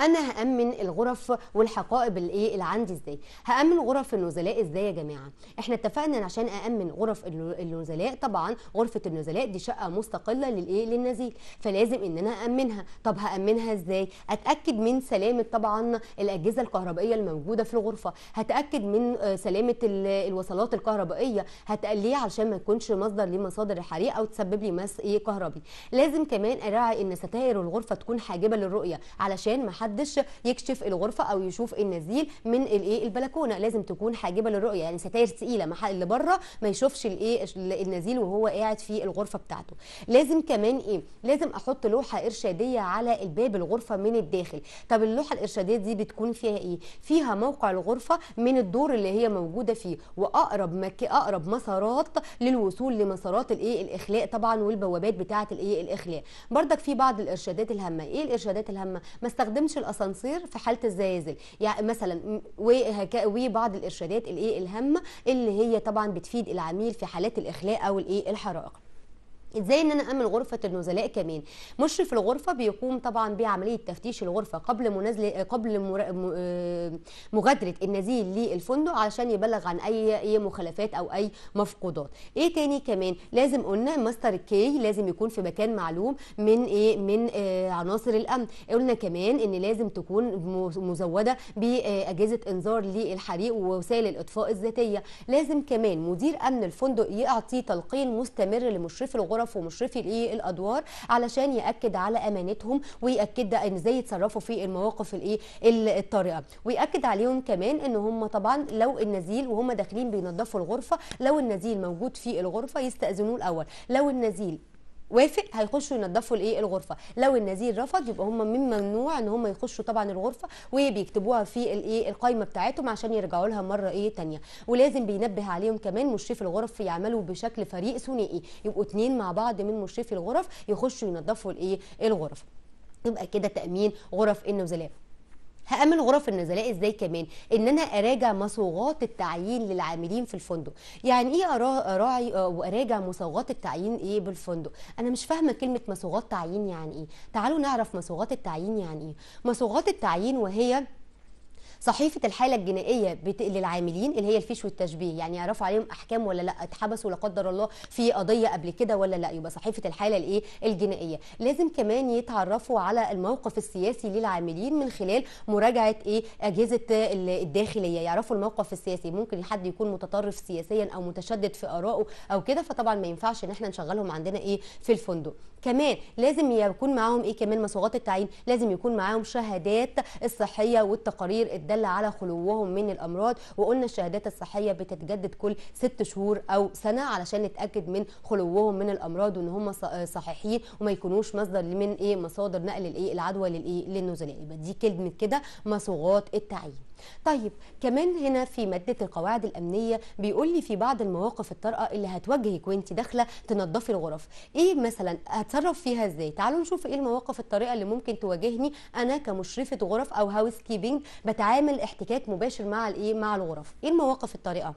انا هامن الغرف والحقائب الايه اللي عندي ازاي هامن غرف النزلاء ازاي يا جماعه احنا اتفقنا ان عشان اامن غرف النزلاء طبعا غرفه النزلاء دي شقه مستقله للايه للنزيل فلازم ان انا امنها طب هامنها ازاي اتاكد من سلامه طبعا الاجهزه الكهربائيه الموجوده في الغرفه هتاكد من آه، سلامه الوصلات الكهربائيه هتقليه علشان ما يكونش مصدر لمصادر الحريق او تسبب لي مس ايه كهربي لازم كمان اراعي ان ستائر الغرفه تكون حاجبه للرؤيه علشان ما حدش يكشف الغرفه او يشوف النزيل من الايه البلكونه لازم تكون حاجبه للرؤيه يعني ستاير ثقيله محل اللي بره ما يشوفش الايه النزيل وهو قاعد في الغرفه بتاعته لازم كمان ايه لازم احط لوحه ارشاديه على الباب الغرفه من الداخل طب اللوحه الارشاديه دي بتكون فيها ايه فيها موقع الغرفه من الدور اللي هي موجوده فيه واقرب مك... اقرب مسارات للوصول لمسارات الايه الاخلاء طبعا والبوابات بتاعه الايه الاخلاء بردك في بعض الارشادات الهامه ايه الارشادات الهامه ما استخدمش الاسانسير في حاله الزلازل يعني مثلا وبعض الارشادات الايه الهامه e اللي هي طبعا بتفيد العميل في حالات الاخلاء او الايه الحرائق ازاي ان انا امن غرفه النزلاء كمان مشرف الغرفه بيقوم طبعا بعمليه تفتيش الغرفه قبل منزل قبل آه، مغادره النزيل للفندق علشان يبلغ عن اي اي مخالفات او اي مفقودات ايه تاني كمان لازم قلنا ماستر كي لازم يكون في مكان معلوم من ايه من إيه عناصر الامن قلنا كمان ان لازم تكون مزوده باجهزه انذار للحريق ووسائل الاطفاء الذاتيه لازم كمان مدير امن الفندق يعطي تلقين مستمر لمشرف الغرفه الغرف ومشرفي الايه الادوار علشان ياكد على امانتهم وياكد ان ازاي يتصرفوا في المواقف الايه الطارئه وياكد عليهم كمان ان هم طبعا لو النزيل وهم داخلين بينظفوا الغرفه لو النزيل موجود في الغرفه يستاذنوه الاول لو النزيل وافق هيخشوا ينظفوا الايه الغرفه لو النزيل رفض يبقى هم من ممنوع ان هم يخشوا طبعا الغرفه وبيكتبوها في الايه القايمه بتاعتهم عشان يرجعوا لها مره ايه ثانيه ولازم بينبه عليهم كمان مشرفي الغرف يعملوا بشكل فريق ثنائي يبقوا اتنين مع بعض من مشرفي الغرف يخشوا ينظفوا الايه الغرف يبقى كده تامين غرف النزلاء هامن غرف النزلاء ازاي كمان ان انا اراجع مصوغات التعيين للعاملين في الفندق يعني ايه اراعي آه، واراجع مصوغات التعيين ايه بالفندق انا مش فاهمه كلمه مصوغات تعيين يعني ايه تعالوا نعرف مصوغات التعيين يعني ايه مصوغات التعيين وهي صحيفه الحاله الجنائيه بتقل للعاملين اللي هي الفيش والتشبيه يعني يعرفوا عليهم احكام ولا لا اتحبسوا لا قدر الله في قضيه قبل كده ولا لا يبقى صحيفه الحاله الايه الجنائيه لازم كمان يتعرفوا على الموقف السياسي للعاملين من خلال مراجعه ايه اجهزه الداخليه يعرفوا الموقف السياسي ممكن حد يكون متطرف سياسيا او متشدد في ارائه او كده فطبعا ما ينفعش ان احنا نشغلهم عندنا ايه في الفندق كمان لازم يكون معاهم ايه كمان مصوغات التعيين لازم يكون معاهم شهادات الصحيه والتقارير تدل على خلوهم من الامراض وقلنا الشهادات الصحيه بتتجدد كل ست شهور او سنه علشان نتاكد من خلوهم من الامراض وان هم آه، صحيحين وما يكونوش مصدر من ايه مصادر نقل الايه العدوى للايه للنزلاء يبقى دي كلمه كده مصوغات التعيين طيب كمان هنا في ماده القواعد الامنيه بيقول لي في بعض المواقف الطارئه اللي هتواجهك وانت داخله تنظفي الغرف ايه مثلا هتصرف فيها ازاي تعالوا نشوف ايه المواقف الطارئه اللي ممكن تواجهني انا كمشرفه غرف او هاوس كيبنج بتعامل احتكاك مباشر مع الايه مع الغرف ايه المواقف الطارئه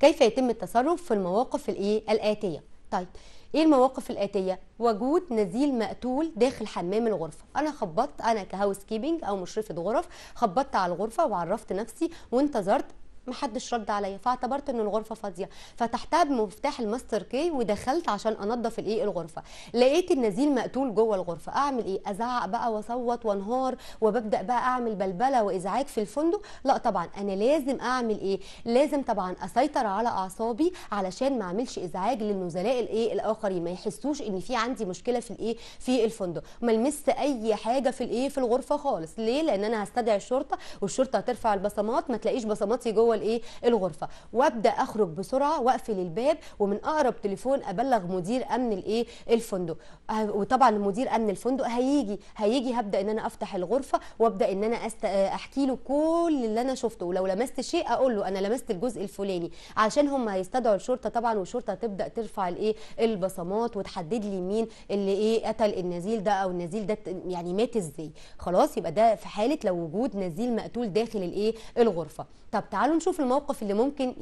كيف يتم التصرف في المواقف الايه الاتيه طيب ايه المواقف الاتيه وجود نزيل مقتول داخل حمام الغرفه انا خبطت انا كهاوس كيبنج او مشرفه غرف خبطت على الغرفه وعرفت نفسي وانتظرت ما حدش رد عليا فاعتبرت ان الغرفه فاضيه فتحتها بمفتاح الماستر كي ودخلت عشان انضف الايه الغرفه لقيت النزيل مقتول جوه الغرفه اعمل ايه ازعق بقى واصوت وانهار وببدا بقى اعمل بلبله وازعاج في الفندق لا طبعا انا لازم اعمل ايه لازم طبعا اسيطر على اعصابي علشان ما اعملش ازعاج للنزلاء الايه الاخرين ما يحسوش ان في عندي مشكله في الايه في الفندق ما لمست اي حاجه في الايه في الغرفه خالص ليه لان انا هستدعي الشرطه والشرطه هترفع البصمات ما تلاقيش بصماتي جوه الايه الغرفه وابدا اخرج بسرعه واقفل الباب ومن اقرب تليفون ابلغ مدير امن الايه الفندق أه، وطبعا مدير امن الفندق هيجي هيجي هبدا ان انا افتح الغرفه وابدا ان انا أست... أه، احكي له كل اللي انا شفته ولو لمست شيء اقول له انا لمست الجزء الفلاني علشان هم هيستدعوا الشرطه طبعا والشرطه تبدا ترفع الايه البصمات وتحدد لي مين اللي ايه قتل النزيل ده او النزيل ده يعني مات ازاي خلاص يبقى ده في حاله لو وجود نزيل مقتول داخل الايه الغرفه طب تعالوا نشوف الموقف اللي ممكن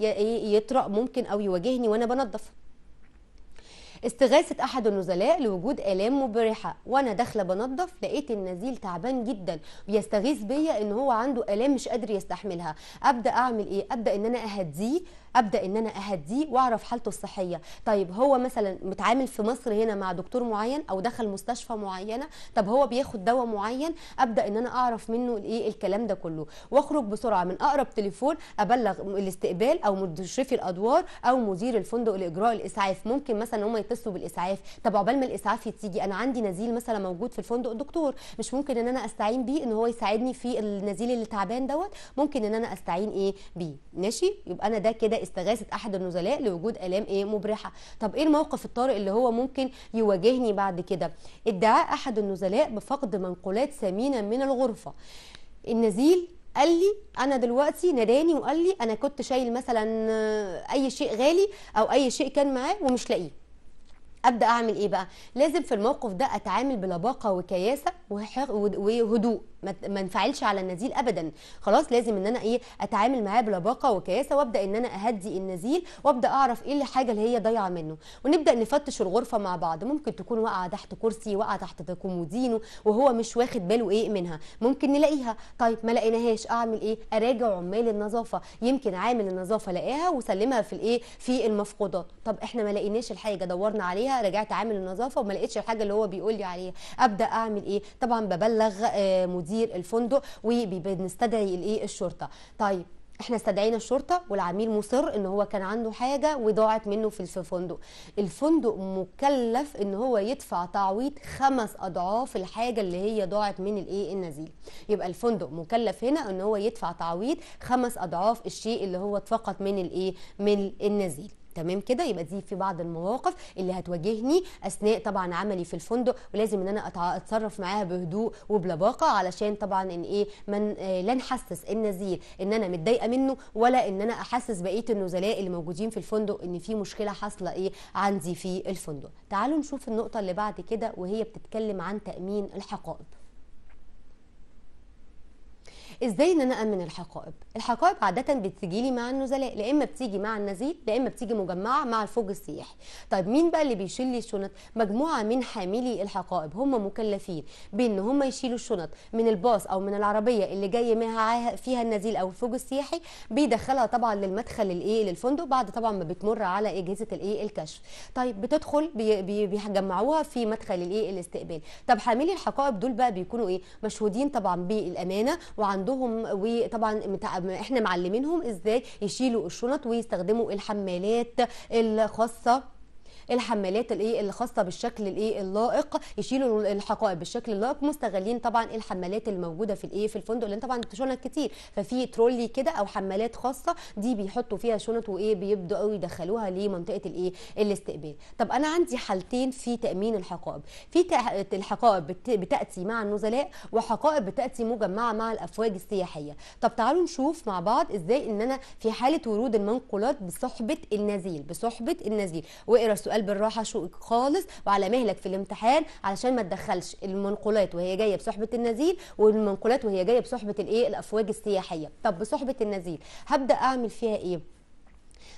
يطرأ ممكن أو يواجهني وأنا بنظف استغاثة أحد النزلاء لوجود آلام مبرحة وأنا داخلة بنظف لقيت النزيل تعبان جدا بيستغيث بيا إن هو عنده آلام مش قادر يستحملها أبدأ أعمل إيه؟ أبدأ إن أنا أهديه ابدا ان انا اهديه واعرف حالته الصحيه طيب هو مثلا متعامل في مصر هنا مع دكتور معين او دخل مستشفى معينه طب هو بياخد دواء معين ابدا ان انا اعرف منه الايه الكلام ده كله واخرج بسرعه من اقرب تليفون ابلغ الاستقبال او مشرفي الادوار او مدير الفندق لاجراء الاسعاف ممكن مثلا هم يتصلوا بالاسعاف طب عقبال ما الاسعاف تيجي انا عندي نزيل مثلا موجود في الفندق دكتور مش ممكن ان انا استعين بيه ان هو يساعدني في النزيل اللي تعبان دوت ممكن ان انا استعين ايه بيه ماشي يبقى انا ده كده استغاثه احد النزلاء لوجود الام ايه مبرحه طب ايه الموقف الطارئ اللي هو ممكن يواجهني بعد كده ادعاء احد النزلاء بفقد منقولات ثمينه من الغرفه النزيل قال لي انا دلوقتي ناداني وقال لي انا كنت شايل مثلا اي شيء غالي او اي شيء كان معاه ومش لاقيه ابدا اعمل ايه بقى لازم في الموقف ده اتعامل بلباقه وكياسه وهدوء ما انفعلش على النزيل ابدا خلاص لازم ان انا ايه اتعامل معاه بلباقه وكياسه وابدا ان انا اهدي النزيل وابدا اعرف ايه الحاجه اللي هي ضايعه منه ونبدا نفتش الغرفه مع بعض ممكن تكون واقعه تحت كرسي واقعه تحت كومودينو وهو مش واخد باله ايه منها ممكن نلاقيها طيب ما لقيناهاش اعمل ايه اراجع عمال النظافه يمكن عامل النظافه لقاها وسلمها في الايه في المفقودات طب احنا ما لقيناش الحاجه دورنا عليها رجعت عامل النظافه وما لقيتش الحاجه اللي هو بيقول لي عليها ابدا اعمل ايه طبعا ببلغ آه، مدير الفندق وبنستدعي الايه الشرطه طيب احنا استدعينا الشرطه والعميل مصر ان هو كان عنده حاجه وضاعت منه في الفندق الفندق مكلف ان هو يدفع تعويض خمس اضعاف الحاجه اللي هي ضاعت من الايه النزيل يبقى الفندق مكلف هنا ان هو يدفع تعويض خمس اضعاف الشيء اللي هو اتفقد من الايه من النزيل تمام كده يبقى دي في بعض المواقف اللي هتواجهني اثناء طبعا عملي في الفندق ولازم ان انا اتصرف معاها بهدوء وبلباقه علشان طبعا ان ايه من آه لا نحسس النزير ان انا متضايقه منه ولا ان انا احسس بقيه النزلاء اللي موجودين في الفندق ان في مشكله حاصله ايه عندي في الفندق تعالوا نشوف النقطه اللي بعد كده وهي بتتكلم عن تامين الحقائب ازاي ان انا امن الحقائب الحقائب عاده بتجي لي مع النزلاء لا اما بتيجي مع النزيل لا اما بتيجي مجمعه مع الفوج السياحي طيب مين بقى اللي بيشيل لي الشنط مجموعه من حاملي الحقائب هم مكلفين بان هم يشيلوا الشنط من الباص او من العربيه اللي جاي معاها فيها النزيل او الفوج السياحي بيدخلها طبعا للمدخل الايه للفندق بعد طبعا ما بتمر على اجهزه الايه الكشف طيب بتدخل بيجمعوها في مدخل الايه الاستقبال طب حاملي الحقائب دول بقى بيكونوا ايه مشهودين طبعا بالامانه وعندهم عندهم وطبعا احنا معلمينهم ازاي يشيلوا الشنط ويستخدموا الحمالات الخاصه الحمالات الايه اللي خاصه بالشكل الايه اللائق يشيلوا الحقائب بالشكل اللائق مستغلين طبعا الحمالات الموجوده في الايه في الفندق لان طبعا شنط كتير ففي ترولي كده او حمالات خاصه دي بيحطوا فيها شنط وايه بيبداوا يدخلوها لمنطقه الايه الاستقبال طب انا عندي حالتين في تامين الحقائب في الحقائب بتاتي مع النزلاء وحقائب بتاتي مجمعه مع الافواج السياحيه طب تعالوا نشوف مع بعض ازاي ان انا في حاله ورود المنقولات بصحبه النزيل بصحبه النزيل واقرا السؤال قلب الراحه شوقك خالص وعلى مهلك في الامتحان علشان ما تدخلش المنقولات وهي جايه بصحبه النزيل والمنقولات وهي جايه بصحبه الايه الافواج السياحيه طب بصحبه النزيل هبدا اعمل فيها ايه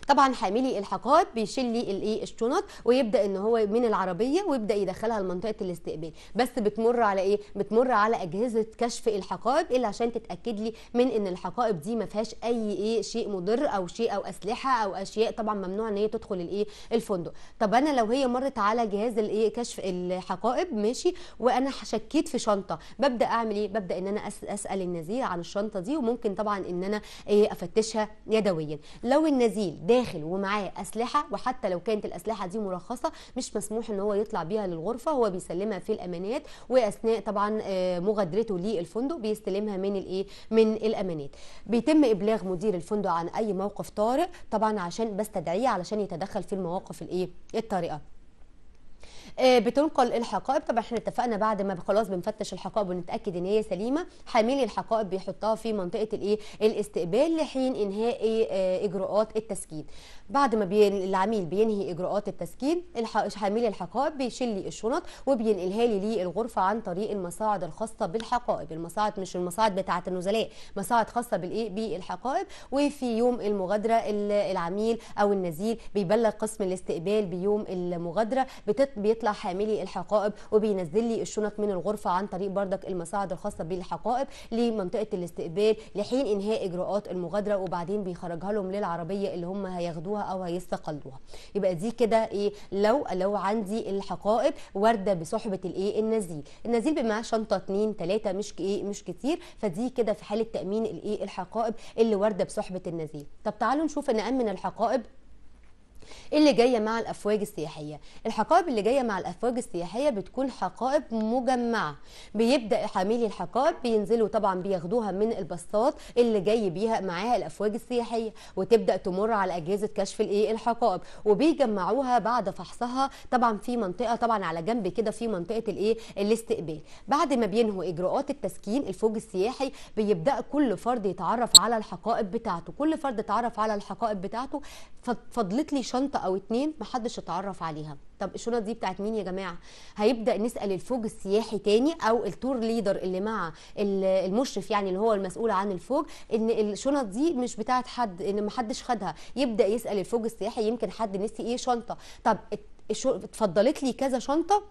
طبعا حاملي الحقائب بيشيل لي الايه الشنط ويبدا ان هو من العربيه ويبدا يدخلها لمنطقه الاستقبال بس بتمر على ايه بتمر على اجهزه كشف الحقائب اللي عشان تتاكد لي من ان الحقائب دي ما فيهاش اي ايه شيء مضر او شيء او اسلحه او اشياء طبعا ممنوع ان هي تدخل الايه الفندق طب انا لو هي مرت على جهاز الايه كشف الحقائب ماشي وانا شكيت في شنطه ببدا اعمل ايه ببدا ان انا اسال النزيل عن الشنطه دي وممكن طبعا ان انا ايه افتشها يدويا لو النزيل داخل ومعاه اسلحه وحتى لو كانت الاسلحه دي مرخصه مش مسموح ان هو يطلع بيها للغرفه هو بيسلمها في الامانات واثناء طبعا آه، مغادرته للفندق بيستلمها من الايه من الامانات بيتم ابلاغ مدير الفندق عن اي موقف طارئ طبعا عشان بستدعيه علشان يتدخل في المواقف الايه الطارئه آه، بتنقل الحقائب طبعا احنا اتفقنا بعد ما خلاص بنفتش الحقائب ونتاكد ان هي سليمه حاملي الحقائب بيحطها في منطقه الايه الاستقبال لحين انهاء آه، اجراءات التسكين بعد ما بين العميل بينهي اجراءات التسكين حاملي الحقائب بيشيل لي الشنط وبينقلها لي للغرفه عن طريق المصاعد الخاصه بالحقائب المصاعد مش المصاعد بتاعه النزلاء مصاعد خاصه بالايه بالحقائب وفي يوم المغادره العميل او النزيل بيبلغ قسم الاستقبال بيوم المغادره بيطلع حاملي الحقائب وبينزل لي الشنط من الغرفه عن طريق بردك المصاعد الخاصه بالحقائب لمنطقه الاستقبال لحين انهاء اجراءات المغادره وبعدين بيخرجها لهم للعربيه اللي هم هياخدوها او هيستقلوها يبقى دي كده ايه لو لو عندي الحقائب وارده بصحبه الايه النزيل النزيل بمعاه شنطه 2 3 مش ايه مش كتير فدي كده في حاله تامين الايه الحقائب اللي وارده بصحبه النزيل طب تعالوا نشوف نامن الحقائب اللي جايه مع الافواج السياحيه الحقائب اللي جايه مع الافواج السياحيه بتكون حقائب مجمعه بيبدا حاملي الحقائب بينزلوا طبعا بياخدوها من الباصات اللي جاي بيها معاها الافواج السياحيه وتبدا تمر على اجهزه كشف الايه إيه الحقائب وبيجمعوها بعد فحصها طبعا في منطقه طبعا على جنب كده في منطقه الايه إيه الاستقبال بعد ما بينهوا اجراءات التسكين الفوج السياحي بيبدا كل فرد يتعرف على الحقائب بتاعته كل فرد اتعرف على الحقائب بتاعته فضلت لي شنطه شنطه او اتنين محدش اتعرف عليها طب الشنط دي بتاعت مين يا جماعه هيبدا نسال الفوج السياحي تاني او التور ليدر اللي مع المشرف يعني اللي هو المسؤول عن الفوج ان الشنط دي مش بتاعت حد ان محدش خدها يبدا يسال الفوج السياحي يمكن حد نسي ايه شنطه طب اتفضلت لي كذا شنطه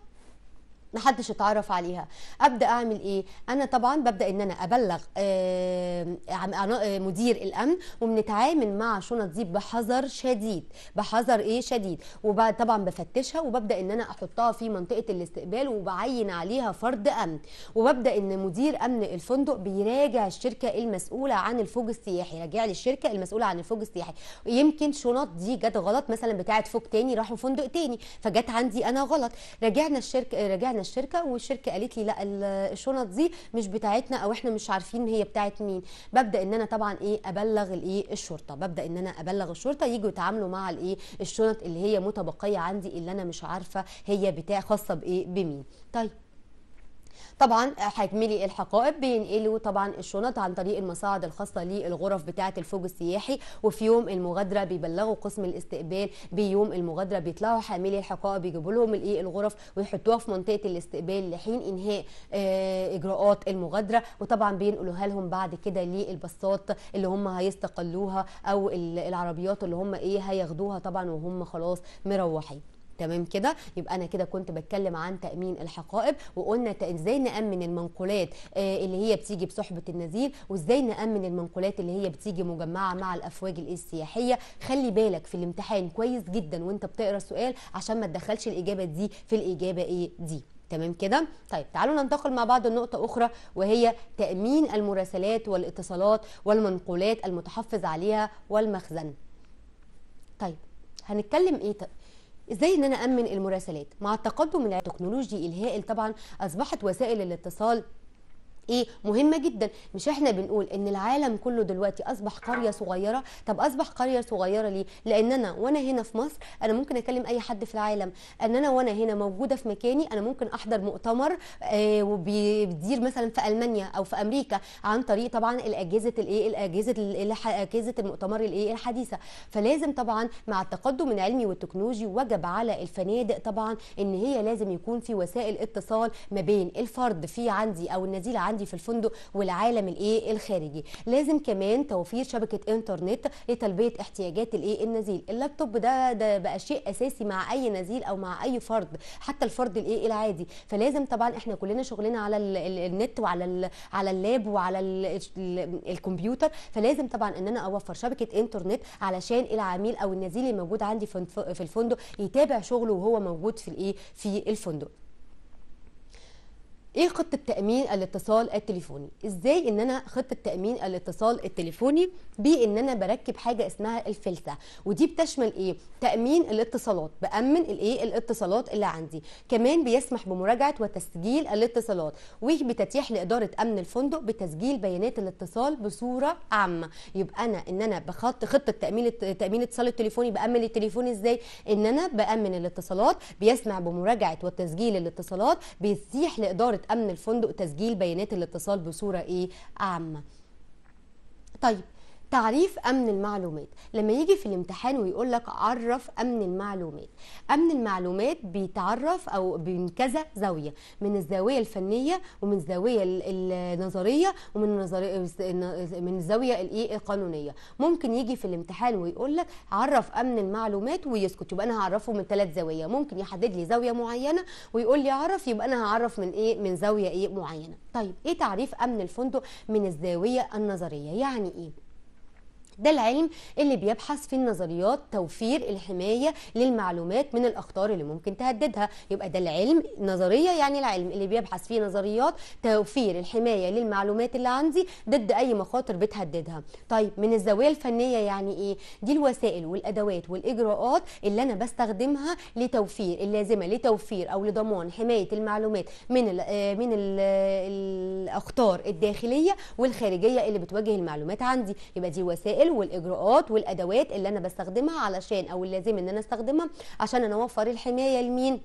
محدش اتعرف عليها ابدا اعمل ايه انا طبعا ببدا ان انا ابلغ آه، آه، مدير الامن وبنتعامل مع شنط دي بحذر شديد بحذر ايه شديد وبعد طبعا بفتشها وببدا ان انا احطها في منطقه الاستقبال وبعين عليها فرد امن وببدا ان مدير امن الفندق بيراجع الشركه المسؤوله عن الفوج السياحي راجع لي الشركه المسؤوله عن الفوج السياحي يمكن شنط دي جت غلط مثلا بتاعه فوج تاني راحوا فندق تاني فجت عندي انا غلط راجعنا الشركه راجعنا الشركه والشركه قالت لي لا الشنط دي مش بتاعتنا او احنا مش عارفين هي بتاعت مين ببدا ان انا طبعا ايه ابلغ الايه الشرطه ببدا ان انا ابلغ الشرطه يجوا يتعاملوا مع الايه الشنط اللي هي متبقيه عندي اللي انا مش عارفه هي بتاع خاصه بايه بمين طيب طبعا حاملي الحقائب بينقلوا طبعا الشنط عن طريق المصاعد الخاصه للغرف بتاعه الفوج السياحي وفي يوم المغادره بيبلغوا قسم الاستقبال بيوم المغادره بيطلعوا حاملي الحقائب يجيبوا لهم الايه الغرف ويحطوها في منطقه الاستقبال لحين انهاء آه، اجراءات المغادره وطبعا بينقلوها لهم بعد كده للباصات اللي هم هيستقلوها او العربيات اللي هم ايه هياخدوها طبعا وهم خلاص مروحين تمام كده يبقى انا كده كنت بتكلم عن تامين الحقائب وقلنا ازاي نامن المنقولات آه، اللي هي بتيجي بصحبه النزيل وازاي نامن المنقولات اللي هي بتيجي مجمعه مع الافواج السياحيه خلي بالك في الامتحان كويس جدا وانت بتقرا السؤال عشان ما تدخلش الاجابه دي في الاجابه ايه دي تمام كده طيب تعالوا ننتقل مع بعض لنقطة أخرى وهي تأمين المراسلات والاتصالات والمنقولات المتحفظ عليها والمخزن طيب هنتكلم إيه ازاي ان انا امن المراسلات مع التقدم التكنولوجي الهائل طبعا اصبحت وسائل الاتصال ايه مهمه جدا مش احنا بنقول ان العالم كله دلوقتي اصبح قريه صغيره طب اصبح قريه صغيره ليه لان انا وانا هنا في مصر انا ممكن اكلم اي حد في العالم ان انا وانا هنا موجوده في مكاني انا ممكن احضر مؤتمر آه، وبيدير مثلا في المانيا او في امريكا عن طريق طبعا الاجهزه الايه الاجهزه اجهزه المؤتمر الايه الحديثه فلازم طبعا مع التقدم العلمي والتكنولوجي وجب على الفنادق طبعا ان هي لازم يكون في وسائل اتصال ما بين الفرد في عندي او النزيل عندي عندي في الفندق والعالم الايه الخارجي لازم كمان توفير شبكه انترنت لتلبيه احتياجات الايه النزيل اللابتوب ده ده بقى شيء اساسي مع اي نزيل او مع اي فرد حتى الفرد الايه العادي فلازم طبعا احنا كلنا شغلنا على النت وعلى الـ على اللاب وعلى الـ الكمبيوتر فلازم طبعا ان انا اوفر شبكه انترنت علشان العميل او النزيل اللي موجود عندي في الفندق يتابع شغله وهو موجود في الايه في الفندق ايه خطه تامين الاتصال التليفوني ازاي ان انا خطه تامين الاتصال التليفوني بان انا بركب حاجه اسمها الفلته ودي بتشمل ايه تامين الاتصالات بامن الايه الاتصالات اللي عندي كمان بيسمح بمراجعه وتسجيل الاتصالات وبتتيح لاداره امن الفندق بتسجيل بيانات الاتصال بصوره عامه يبقى انا ان انا بخط خطه تامين تامين الاتصال التليفوني بامن التليفون ازاي ان انا بامن الاتصالات بيسمح بمراجعه وتسجيل الاتصالات بيتيح لاداره امن الفندق تسجيل بيانات الاتصال بصوره ايه عامه طيب تعريف امن المعلومات لما يجي في الامتحان ويقول لك عرف امن المعلومات امن المعلومات بيتعرف او من كذا زاويه من الزاويه الفنيه ومن الزاويه النظريه ومن النظريه من الزاويه الايه القانونيه ممكن يجي في الامتحان ويقول لك عرف امن المعلومات ويسكت يبقى انا هعرفه من ثلاث زوايا ممكن يحدد لي زاويه معينه ويقول لي اعرف يبقى انا هعرف من ايه من زاويه ايه معينه طيب ايه تعريف امن الفندق من الزاويه النظريه يعني ايه ده العلم اللي بيبحث في النظريات توفير الحمايه للمعلومات من الاخطار اللي ممكن تهددها يبقى ده العلم نظريه يعني العلم اللي بيبحث في نظريات توفير الحمايه للمعلومات اللي عندي ضد اي مخاطر بتهددها طيب من الزاويه الفنيه يعني ايه دي الوسائل والادوات والاجراءات اللي انا بستخدمها لتوفير اللازمه لتوفير او لضمان حمايه المعلومات من الـ آه، من الـ آه، الاخطار الداخليه والخارجيه اللي بتواجه المعلومات عندي يبقى دي وسائل الاعمال والاجراءات والادوات اللي انا بستخدمها علشان او اللازم ان انا استخدمها عشان انا اوفر الحمايه لمين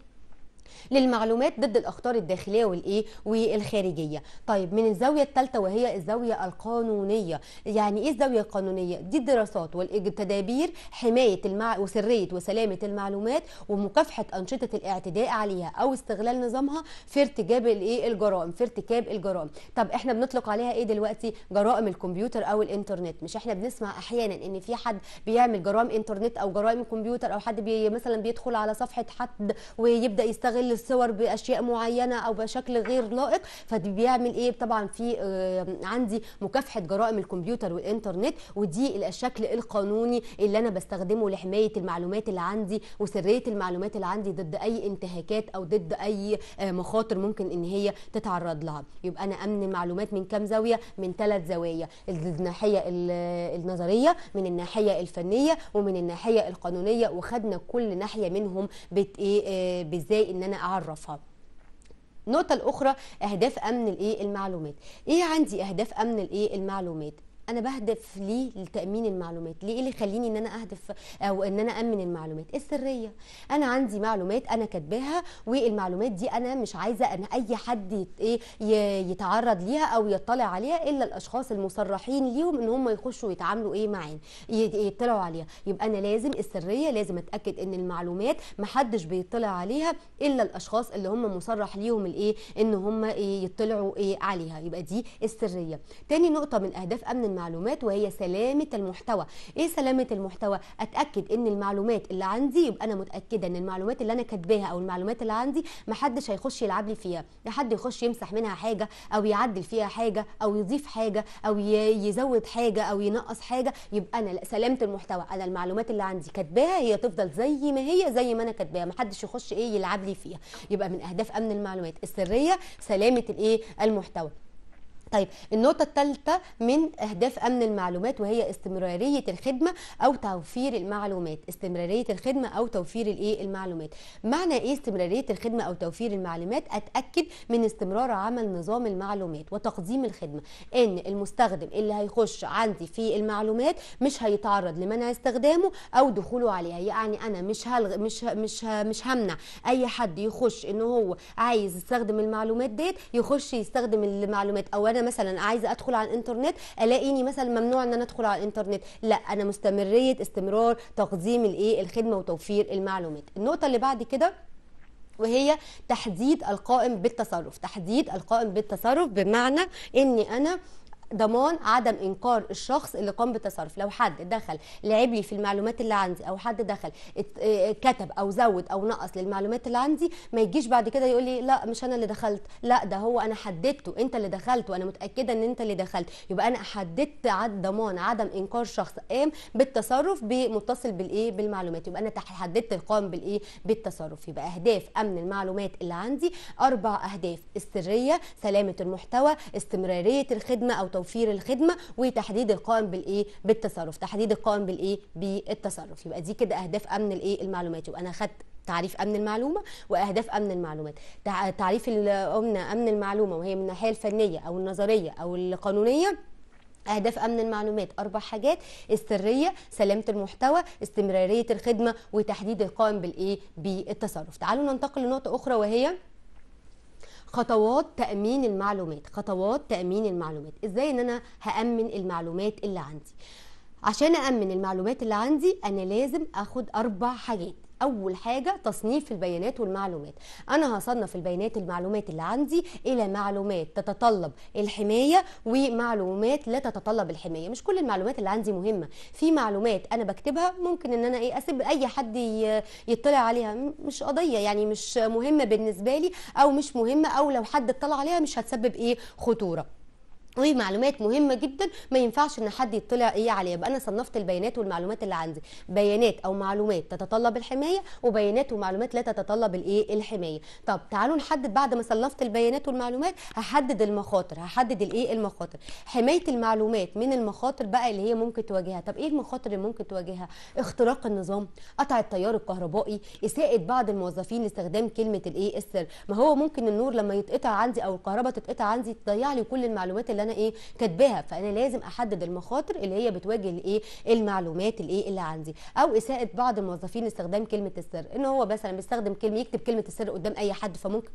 للمعلومات ضد الاخطار الداخليه والايه والخارجيه طيب من الزاويه الثالثه وهي الزاويه القانونيه يعني ايه الزاويه القانونيه دي الدراسات والتدابير حمايه المع... وسريه وسلامه المعلومات ومكافحه انشطه الاعتداء عليها او استغلال نظامها في ارتكاب الايه الجرائم في ارتكاب الجرائم طب احنا بنطلق عليها ايه دلوقتي جرائم الكمبيوتر او الانترنت مش احنا بنسمع احيانا ان في حد بيعمل جرائم انترنت او جرائم كمبيوتر او حد بي... مثلا بيدخل على صفحه حد ويبدا يستغل تقليل الصور باشياء معينه او بشكل غير لائق فبيعمل ايه طبعا في عندي مكافحه جرائم الكمبيوتر والانترنت ودي الشكل القانوني اللي انا بستخدمه لحمايه المعلومات اللي عندي وسريه المعلومات اللي عندي ضد اي انتهاكات او ضد اي آه، مخاطر ممكن ان هي تتعرض لها يبقى انا امن المعلومات من كام زاويه من ثلاث زوايا الناحيه النظريه من الناحيه الفنيه ومن الناحيه القانونيه وخدنا كل ناحيه منهم بت ايه آه، بازاي ان انا اعرفها النقطة الأخرى أهداف أمن الإيه المعلومات. إيه عندي أهداف أمن الإيه المعلومات؟ انا بهدف ليه لتامين المعلومات ليه اللي يخليني ان انا اهدف او ان انا امن المعلومات السريه انا عندي معلومات انا كاتباها والمعلومات دي انا مش عايزه ان اي حد إيه، يتعرض ليها او يطلع عليها الا الاشخاص المصرحين ليهم ان هم يخشوا يتعاملوا ايه معانا يطلعوا عليها يبقى انا لازم السريه لازم اتاكد ان المعلومات محدش بيطلع عليها الا الاشخاص اللي هم مصرح ليهم الايه ان هم إيه، يطلعوا ايه عليها يبقى دي السريه تاني نقطه من اهداف امن المعلومات وهي سلامه المحتوى ايه سلامه المحتوى اتاكد ان المعلومات اللي عندي يبقى انا متاكده ان المعلومات اللي انا كاتباها او المعلومات اللي عندي محدش هيخش يلعب لي فيها لا حد يخش يمسح منها حاجه او يعدل فيها حاجه او يضيف حاجه او يزود حاجه او ينقص حاجه يبقى انا لا سلامه المحتوى انا المعلومات اللي عندي كاتباها هي تفضل زي ما هي زي ما انا كاتباها محدش يخش ايه يلعب لي فيها يبقى من اهداف امن المعلومات السريه سلامه الايه المحتوى طيب النقطة الثالثة من أهداف أمن المعلومات وهي استمرارية الخدمة أو توفير المعلومات استمرارية الخدمة أو توفير الإيه المعلومات معنى إيه استمرارية الخدمة أو توفير المعلومات أتأكد من استمرار عمل نظام المعلومات وتقديم الخدمة إن المستخدم اللي هيخش عندي في المعلومات مش هيتعرض لمنع استخدامه أو دخوله عليها يعني أنا مش هلغ مش مش مش همنع أي حد يخش إن هو عايز يستخدم المعلومات ديت يخش يستخدم المعلومات أو أنا مثلا عايزه ادخل على الانترنت الاقيني مثلا ممنوع ان انا ادخل على الانترنت لا انا مستمريه استمرار تقديم الايه الخدمه وتوفير المعلومات النقطه اللي بعد كده وهي تحديد القائم بالتصرف تحديد القائم بالتصرف بمعنى ان انا ضمان عدم انكار الشخص اللي قام بالتصرف لو حد دخل لعب لي في المعلومات اللي عندي او حد دخل آه، كتب او زود او نقص للمعلومات اللي عندي ما يجيش بعد كده يقول لي لا مش انا اللي دخلت لا ده هو انا حددته انت اللي دخلت وانا متاكده ان انت اللي دخلت يبقى انا حددت عد ضمان عدم انكار شخص قام بالتصرف متصل بالايه بالمعلومات يبقى انا حددت قام بالايه بالتصرف يبقى اهداف امن المعلومات اللي عندي اربع اهداف السريه سلامه المحتوى استمراريه الخدمه او توفير توفير الخدمه وتحديد القائم بالايه بالتصرف تحديد القائم بالايه بالتصرف يبقى دي كده اهداف امن الايه المعلومات يبقى انا خدت تعريف امن المعلومه واهداف امن المعلومات تعريف الامن امن المعلومه وهي من الناحيه الفنيه او النظريه او القانونيه اهداف امن المعلومات اربع حاجات السريه سلامه المحتوى استمراريه الخدمه وتحديد القائم بالايه بالتصرف تعالوا ننتقل لنقطه اخرى وهي خطوات تامين المعلومات خطوات تامين المعلومات ازاي ان انا هامن المعلومات اللي عندي عشان أأمن المعلومات اللي عندي أنا لازم أخد أربع حاجات اول حاجه تصنيف البيانات والمعلومات انا هصنف البيانات المعلومات اللي عندي الى معلومات تتطلب الحمايه ومعلومات لا تتطلب الحمايه مش كل المعلومات اللي عندي مهمه في معلومات انا بكتبها ممكن ان انا ايه اسيب اي حد يطلع عليها مش قضيه يعني مش مهمه بالنسبه لي او مش مهمه او لو حد اطلع عليها مش هتسبب ايه خطوره ومعلومات مهمه جدا ما ينفعش ان حد يطلع ايه عليها يبقى انا صنفت البيانات والمعلومات اللي عندي بيانات او معلومات تتطلب الحمايه وبيانات ومعلومات لا تتطلب الايه الحمايه طب تعالوا نحدد بعد ما صنفت البيانات والمعلومات هحدد المخاطر هحدد الايه المخاطر حمايه المعلومات من المخاطر بقى اللي هي ممكن تواجهها طب ايه المخاطر اللي ممكن تواجهها اختراق النظام قطع التيار الكهربائي اساءه بعض الموظفين لاستخدام كلمه الايه السر ما هو ممكن النور لما يتقطع عندي او الكهرباء تتقطع عندي تضيع لي كل المعلومات اللي انا ايه كاتباها فانا لازم احدد المخاطر اللي هي بتواجه الايه المعلومات الايه اللي عندي او اساءه بعض الموظفين استخدام كلمه السر ان هو مثلا بيستخدم كلمه يكتب كلمه السر قدام اي حد فممكن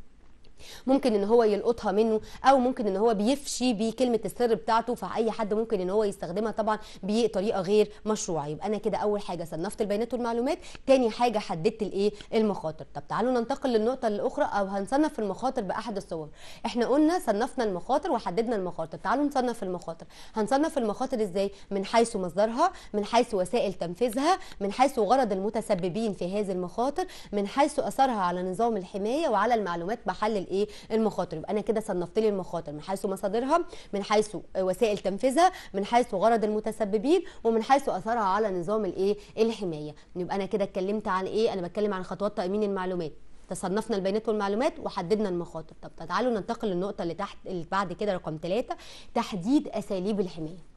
ممكن ان هو يلقطها منه او ممكن ان هو بيفشي بكلمه السر بتاعته فاي حد ممكن ان هو يستخدمها طبعا بطريقه غير مشروعه يبقى انا كده اول حاجه صنفت البيانات والمعلومات تاني حاجه حددت الايه المخاطر طب تعالوا ننتقل للنقطه الاخرى او هنصنف المخاطر باحد الصور احنا قلنا صنفنا المخاطر وحددنا المخاطر تعالوا نصنف المخاطر هنصنف المخاطر ازاي من حيث مصدرها من حيث وسائل تنفيذها من حيث غرض المتسببين في هذه المخاطر من حيث اثرها على نظام الحمايه وعلى المعلومات بحل الايه المخاطر يبقى انا كده صنفت لي المخاطر من حيث مصادرها من حيث وسائل تنفيذها من حيث غرض المتسببين ومن حيث اثرها على نظام الايه الحمايه يبقى انا كده اتكلمت عن ايه انا بتكلم عن خطوات تامين المعلومات تصنفنا البيانات والمعلومات وحددنا المخاطر طب تعالوا ننتقل للنقطه اللي تحت اللي بعد كده رقم 3 تحديد اساليب الحمايه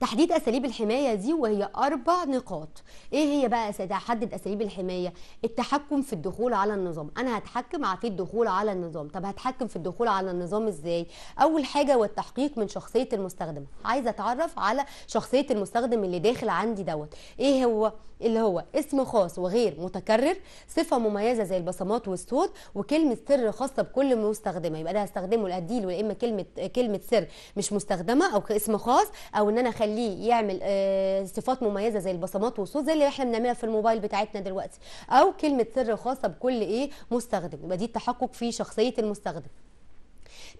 تحديد اساليب الحمايه دي وهي اربع نقاط ايه هي بقى تحدد اساليب الحمايه التحكم في الدخول على النظام انا هتحكم في الدخول على النظام طب هتحكم في الدخول على النظام ازاي اول حاجه والتحقيق من شخصيه المستخدم عايزه اتعرف على شخصيه المستخدم اللي داخل عندي دوت ايه هو اللي هو اسم خاص وغير متكرر صفه مميزه زي البصمات والصوت وكلمه سر خاصه بكل مستخدمه يبقى ده هستخدمه لاديله ولا اما كلمه كلمه سر مش مستخدمه او اسم خاص او ان انا اخليه يعمل آه، صفات مميزه زي البصمات والصوت زي اللي احنا بنعملها في الموبايل بتاعتنا دلوقتي او كلمه سر خاصه بكل ايه مستخدم يبقى دي التحقق في شخصيه المستخدم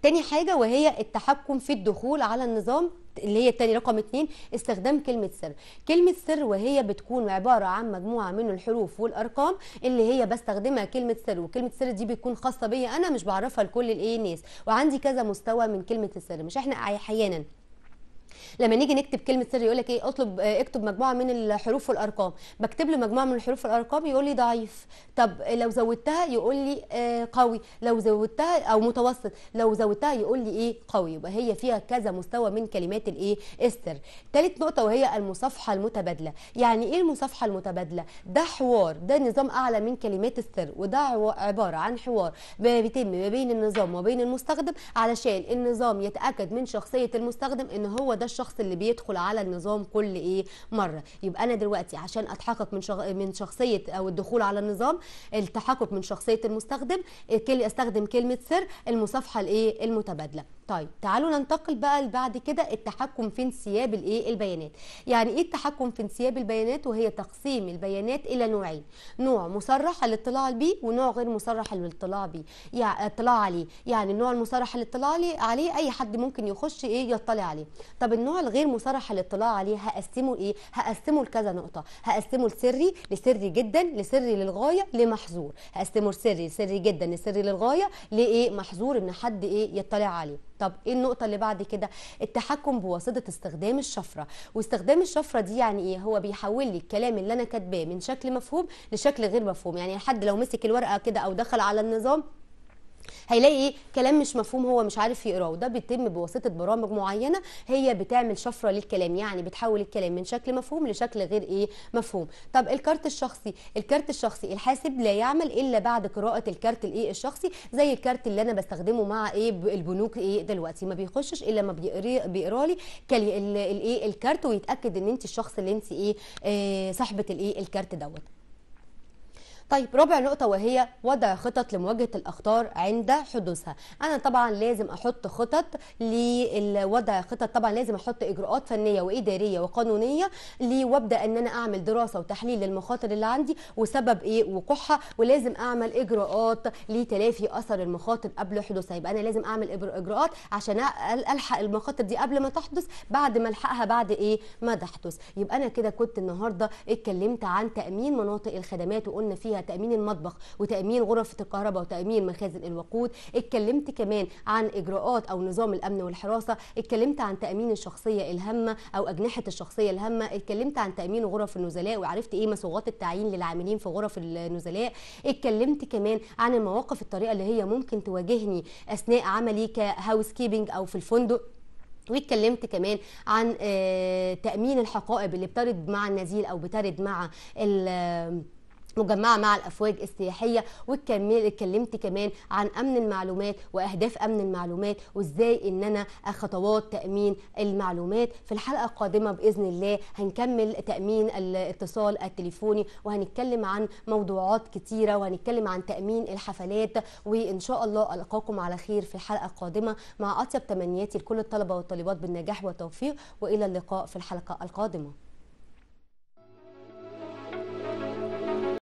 تاني حاجه وهي التحكم في الدخول على النظام اللي هي التاني رقم اتنين استخدام كلمة سر كلمة سر وهي بتكون عبارة عن مجموعة من الحروف والأرقام اللي هي بستخدمها كلمة سر وكلمة سر دي بتكون خاصة بيا أنا مش بعرفها لكل الإيه الناس وعندي كذا مستوى من كلمة السر مش إحنا أحيانا لما نيجي نكتب كلمه سر يقول لك ايه اطلب آه، اكتب مجموعه من الحروف والارقام بكتب له مجموعه من الحروف والارقام يقول لي ضعيف طب لو زودتها يقول لي آه، قوي لو زودتها او متوسط لو زودتها يقول لي ايه قوي يبقى هي فيها كذا مستوى من كلمات الايه السر ثالث نقطه وهي المصافحه المتبادله يعني ايه المصافحه المتبادله ده حوار ده نظام اعلى من كلمات السر وده عباره عن حوار بيتم ما بين النظام وبين المستخدم علشان النظام يتاكد من شخصيه المستخدم ان هو ده الشخص اللي بيدخل على النظام كل ايه مره يبقى انا دلوقتي عشان اتحقق من شغ... من شخصيه او الدخول على النظام التحقق من شخصيه المستخدم استخدم كلمه سر المصافحه الايه المتبادله طيب تعالوا ننتقل بقى لبعد كده التحكم في انسياب الايه البيانات يعني ايه التحكم في انسياب البيانات وهي تقسيم البيانات الى نوعين نوع مصرح للاطلاع بيه ونوع غير مصرح للاطلاع بيه يعني اطلاع عليه يعني النوع المصرح للاطلاع عليه اي حد ممكن يخش ايه يطلع عليه طب النوع الغير مصرح للاطلاع عليه هقسمه ايه هقسمه لكذا نقطه هقسمه لسري لسري جدا لسري للغايه لمحظور هقسمه لسري سري جدا لسري للغايه لايه محظور ان حد ايه يطلع عليه طب ايه النقطه اللي بعد كده التحكم بواسطه استخدام الشفره واستخدام الشفره دي يعني ايه هو بيحول لي الكلام اللي انا كاتباه من شكل مفهوم لشكل غير مفهوم يعني حد لو مسك الورقه كده او دخل على النظام هيلاقي ايه كلام مش مفهوم هو مش عارف يقراه وده بيتم بواسطه برامج معينه هي بتعمل شفره للكلام يعني بتحول الكلام من شكل مفهوم لشكل غير ايه مفهوم طب الكارت الشخصي الكارت الشخصي الحاسب لا يعمل الا بعد قراءه الكارت الايه الشخصي زي الكارت اللي انا بستخدمه مع ايه البنوك ايه دلوقتي ما بيخشش الا ما بيقرا لي الايه الكارت ويتاكد ان انت الشخص اللي انت ايه, إيه صاحبه الايه الكارت دوت طيب رابع نقطه وهي وضع خطط لمواجهه الاخطار عند حدوثها انا طبعا لازم احط خطط لوضع خطط طبعا لازم احط اجراءات فنيه واداريه وقانونيه لي وابدا ان انا اعمل دراسه وتحليل للمخاطر اللي عندي وسبب ايه وقوعها ولازم اعمل اجراءات لتلافي اثر المخاطر قبل حدوثها يبقى انا لازم اعمل اجراءات عشان الحق المخاطر دي قبل ما تحدث بعد ما الحقها بعد ايه ما تحدث يبقى انا كده كنت النهارده اتكلمت عن تامين مناطق الخدمات وقلنا فيها فيها تامين المطبخ وتامين غرف الكهرباء وتامين مخازن الوقود اتكلمت كمان عن اجراءات او نظام الامن والحراسه اتكلمت عن تامين الشخصيه الهامه او اجنحه الشخصيه الهامه اتكلمت عن تامين غرف النزلاء وعرفت ايه مسوغات التعيين للعاملين في غرف النزلاء اتكلمت كمان عن المواقف الطريقه اللي هي ممكن تواجهني اثناء عملي كهاوس كيبنج او في الفندق واتكلمت كمان عن آه، تامين الحقائب اللي بترد مع النزيل او بترد مع مجمعه مع الافواج السياحيه واتكلمت كمان عن امن المعلومات واهداف امن المعلومات وازاي ان انا خطوات تامين المعلومات في الحلقه القادمه باذن الله هنكمل تامين الاتصال التليفوني وهنتكلم عن موضوعات كتيره وهنتكلم عن تامين الحفلات وان شاء الله القاكم على خير في الحلقه القادمه مع اطيب تمنياتي لكل الطلبه والطالبات بالنجاح والتوفيق والى اللقاء في الحلقه القادمه